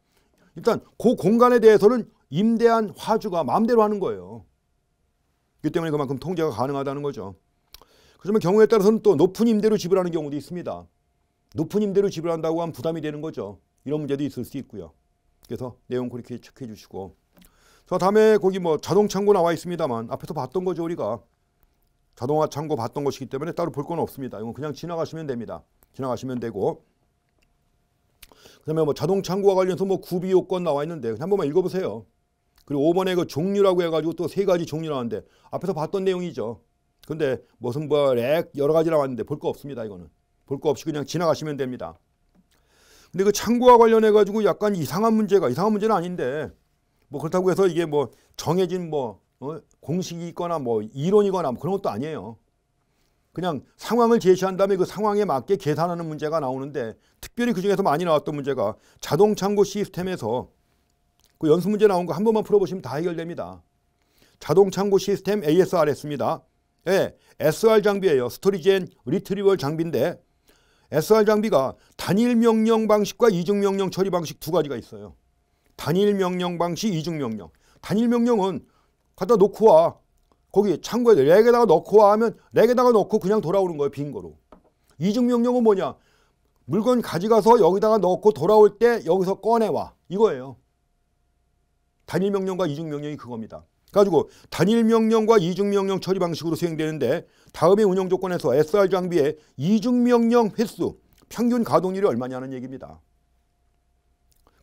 일단 그 공간에 대해서는 임대한 화주가 마음대로 하는 거예요. 그 때문에 그만큼 통제가 가능하다는 거죠. 그러면 경우에 따라서는 또 높은 임대료 지불하는 경우도 있습니다. 높은 임대료 지불한다고 하면 부담이 되는 거죠. 이런 문제도 있을 수 있고요. 그래서 내용 그렇게 체크해 주시고 자 다음에 거기 뭐 자동 창고 나와 있습니다만 앞에서 봤던 거죠 우리가 자동화 창고 봤던 것이기 때문에 따로 볼 건 없습니다. 이건 그냥 지나가시면 됩니다. 지나가시면 되고 그다음에 뭐 자동 창고와 관련해서 뭐 구비 요건 나와 있는데 한번만 읽어보세요. 그리고 5번에 그 종류라고 해가지고 또 세 가지 종류 나왔는데 앞에서 봤던 내용이죠. 근데 무슨 뭐렉 여러 가지 나왔는데 볼 거 없습니다. 이거는 볼 거 없이 그냥 지나가시면 됩니다. 근데 그 창고와 관련해 가지고 약간 이상한 문제가 이상한 문제는 아닌데 뭐 그렇다고 해서 이게 뭐 정해진 뭐 어? 공식이 있거나 뭐 이론이거나 뭐 그런 것도 아니에요. 그냥 상황을 제시한 다음에 그 상황에 맞게 계산하는 문제가 나오는데 특별히 그중에서 많이 나왔던 문제가 자동창고 시스템에서 그 연습 문제 나온 거 한 번만 풀어보시면 다 해결됩니다. 자동창고 시스템 ASRS입니다. 예, SR 장비예요. 스토리지 앤 리트리벌 장비인데 SR 장비가 단일 명령 방식과 이중 명령 처리 방식 두 가지가 있어요. 단일 명령 방식 이중 명령. 단일 명령은 갖다 놓고 와. 거기 창고에 렉에다가 넣고 와 하면 렉에다가 넣고 그냥 돌아오는 거예요. 빈 거로. 이중 명령은 뭐냐? 물건 가져가서 여기다가 넣고 돌아올 때 여기서 꺼내와. 이거예요. 단일 명령과 이중 명령이 그겁니다. 가지고 단일 명령과 이중 명령 처리 방식으로 수행되는데 다음의 운영 조건에서 SR 장비의 이중 명령 횟수 평균 가동률이 얼마냐는 얘기입니다.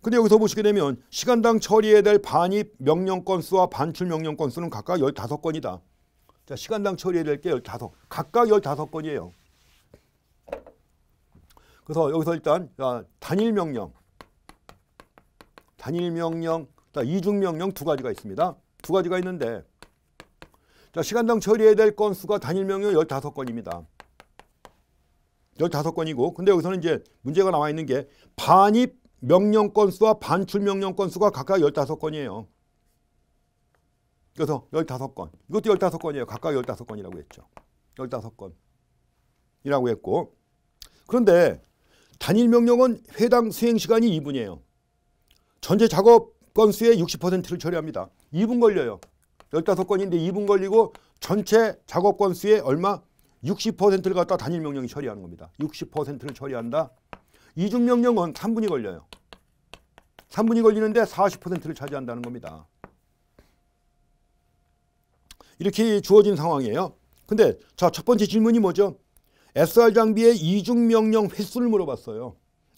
근데 여기서 보시게 되면 시간당 처리해야 될 반입 명령 건수와 반출 명령 건수는 각각 15건이다. 자, 시간당 처리해야 될게 15, 각각 15건이에요. 그래서 여기서 일단 아, 단일 명령, 단일 명령, 이중 명령 두 가지가 있습니다. 두 가지가 있는데 자, 시간당 처리해야 될 건수가 단일 명령 15건입니다. 15건이고 근데 여기서는 이제 문제가 나와 있는 게 반입 명령 건수와 반출 명령 건수가 각각 15건이에요. 그래서 15건. 이것도 15건이에요. 각각 15건이라고 했죠. 15건이라고 했고 그런데 단일 명령은 해당 수행 시간이 2분이에요. 전체 작업 건수의 60%를 처리합니다. 2분 걸려요. 15건인데 2분 걸리고 전체 작업 건수의 얼마? 60%를 갖다 단일 명령이 처리하는 겁니다. 60%를 처리한다. 이중명령은 3분이 걸려요. 3분이 걸리는데 40%를 차지한다는 겁니다. 이렇게 주어진 상황이에요. 근데 자, 첫 번째 질문이 뭐죠? SR 장비의 이중명령 횟수를 물어봤어요.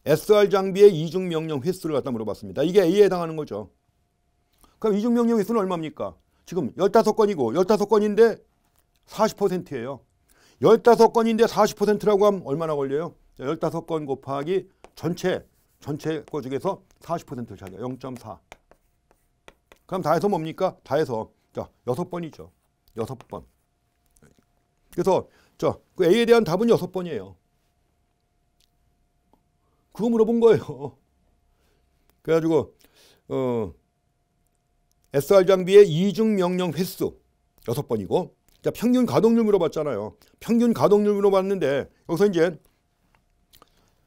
SR 장비의 이중명령 횟수를 갖다 물어봤습니다. 이게 A에 해당하는 거죠. 그럼 이중명령 횟수는 얼마입니까? 지금 15건이고 15건인데 40%예요. 15건인데 40%라고 하면 얼마나 걸려요? 자, 15건 곱하기 전체 전체 거 중에서 40%를 찾지 0.4. 그럼 다 해서 뭡니까? 다 해서 자, 6번이죠. 6번. 그래서 자, 그 A에 대한 답은 6번이에요. 그거 물어본 거예요. 그래가지고 어, SR 장비의 이중 명령 횟수 6번이고 자, 평균 가동률 물어봤잖아요. 평균 가동률 물어봤는데 여기서 이제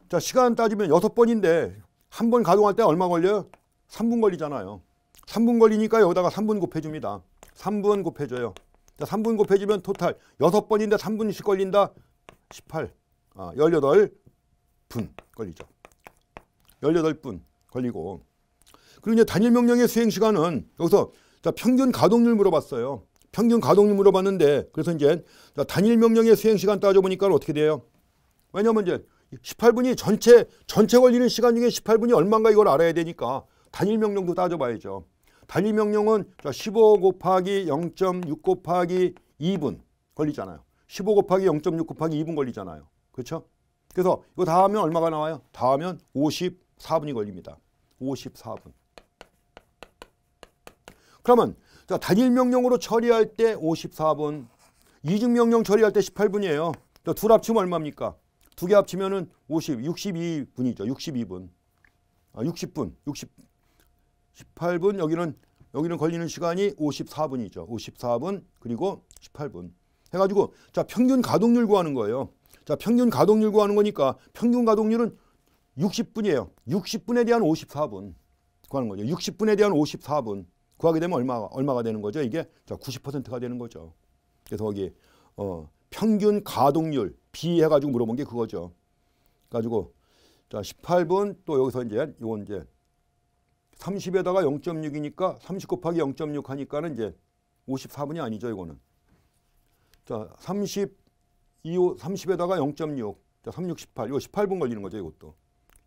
자, 시간 따지면 여섯 번인데 한 번 가동할 때 얼마 걸려요? 3분 걸리잖아요. 3분 걸리니까 여기다가 3분 곱해줍니다. 3분 곱해줘요. 자, 3분 곱해주면 토탈 여섯 번인데 3분씩 걸린다. 18, 아, 18분 걸리죠. 18분 걸리고 그리고 이제 단일 명령의 수행 시간은 여기서 자, 평균 가동률 물어봤어요. 평균 가동률 물어봤는데 그래서 이제 자, 단일 명령의 수행 시간 따져보니까 어떻게 돼요? 왜냐면 이제 18분이 전체 전체 걸리는 시간 중에 18분이 얼마인가 이걸 알아야 되니까 단일 명령도 따져봐야죠. 단일 명령은 15 곱하기 0.6 곱하기 2분 걸리잖아요. 15 곱하기 0.6 곱하기 2분 걸리잖아요. 그렇죠? 그래서 이거 다 하면 얼마가 나와요? 다 하면 54분이 걸립니다. 54분. 그러면 자, 단일 명령으로 처리할 때 54분, 이중 명령 처리할 때 18분이에요. 둘 합치면 얼마입니까? 두개 합치면은 50, 62분이죠. 62분. 아, 60분. 60 18분 여기는 여기는 걸리는 시간이 54분이죠. 54분 그리고 18분. 해 가지고 자, 평균 가동률 구하는 거예요. 자, 평균 가동률 구하는 거니까 평균 가동률은 60분이에요. 60분에 대한 54분 구하는 거죠. 60분에 대한 54분 구하게 되면 얼마 얼마가 되는 거죠? 이게 자 90%가 되는 거죠. 그래서 거기 어, 평균 가동률 B 해가지고 물어본 게 그거죠. 가지고 자 18분 또 여기서 이제 요건 이제 30에다가 0.6이니까 30 곱하기 0.6 하니까는 이제 54분이 아니죠 이거는. 자 30, 30에다가 0.6, 36, 8 이거 18분 걸리는 거죠 이것도.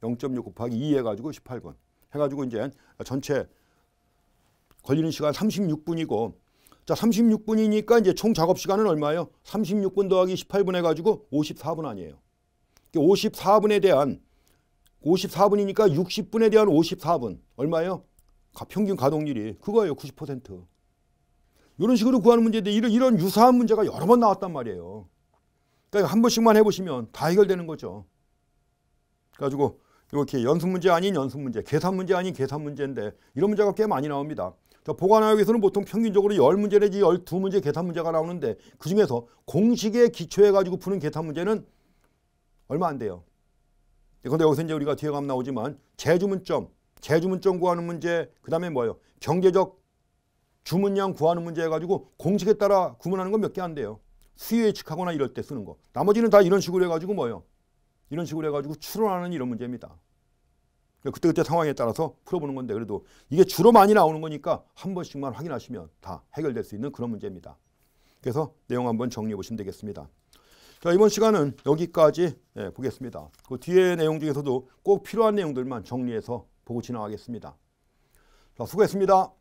0.6 곱하기 2 해가지고 18분. 해가지고 이제 전체 걸리는 시간 36분이고 자, 36분이니까 이제 총 작업 시간은 얼마예요? 36분 더하기 18분 해가지고 54분 아니에요. 54분에 대한 54분이니까 60분에 대한 54분 얼마예요? 평균 가동률이 그거예요. 90%. 이런 식으로 구하는 문제인데 이런, 이런 유사한 문제가 여러 번 나왔단 말이에요. 그러니까 한 번씩만 해보시면 다 해결되는 거죠. 그래가지고 이렇게 연습 문제 아닌 연습 문제, 계산 문제 아닌 계산 문제인데 이런 문제가 꽤 많이 나옵니다. 자, 보관하역에서는 보통 평균적으로 열문제 내지 열 두문제 계산 문제가 나오는데 그중에서 공식에 기초해 가지고 푸는 계산 문제는 얼마 안 돼요. 그런데 여기서 이제 우리가 뒤에 가면 나오지만 재주문점, 재주문점 구하는 문제, 그 다음에 뭐예요? 경제적 주문량 구하는 문제 해가지고 공식에 따라 구분하는건 몇 개 안 돼요. 수요 예측하거나 이럴 때 쓰는 거. 나머지는 다 이런 식으로 해가지고 뭐예요? 이런 식으로 해가지고 추론하는 이런 문제입니다. 그러니까 그때그때 그때 상황에 따라서 풀어보는 건데 그래도 이게 주로 많이 나오는 거니까 한 번씩만 확인하시면 다 해결될 수 있는 그런 문제입니다. 그래서 내용 한번 정리해 보시면 되겠습니다. 자 이번 시간은 여기까지 예, 보겠습니다. 그 뒤에 내용 중에서도 꼭 필요한 내용들만 정리해서 보고 지나가겠습니다. 자 수고했습니다.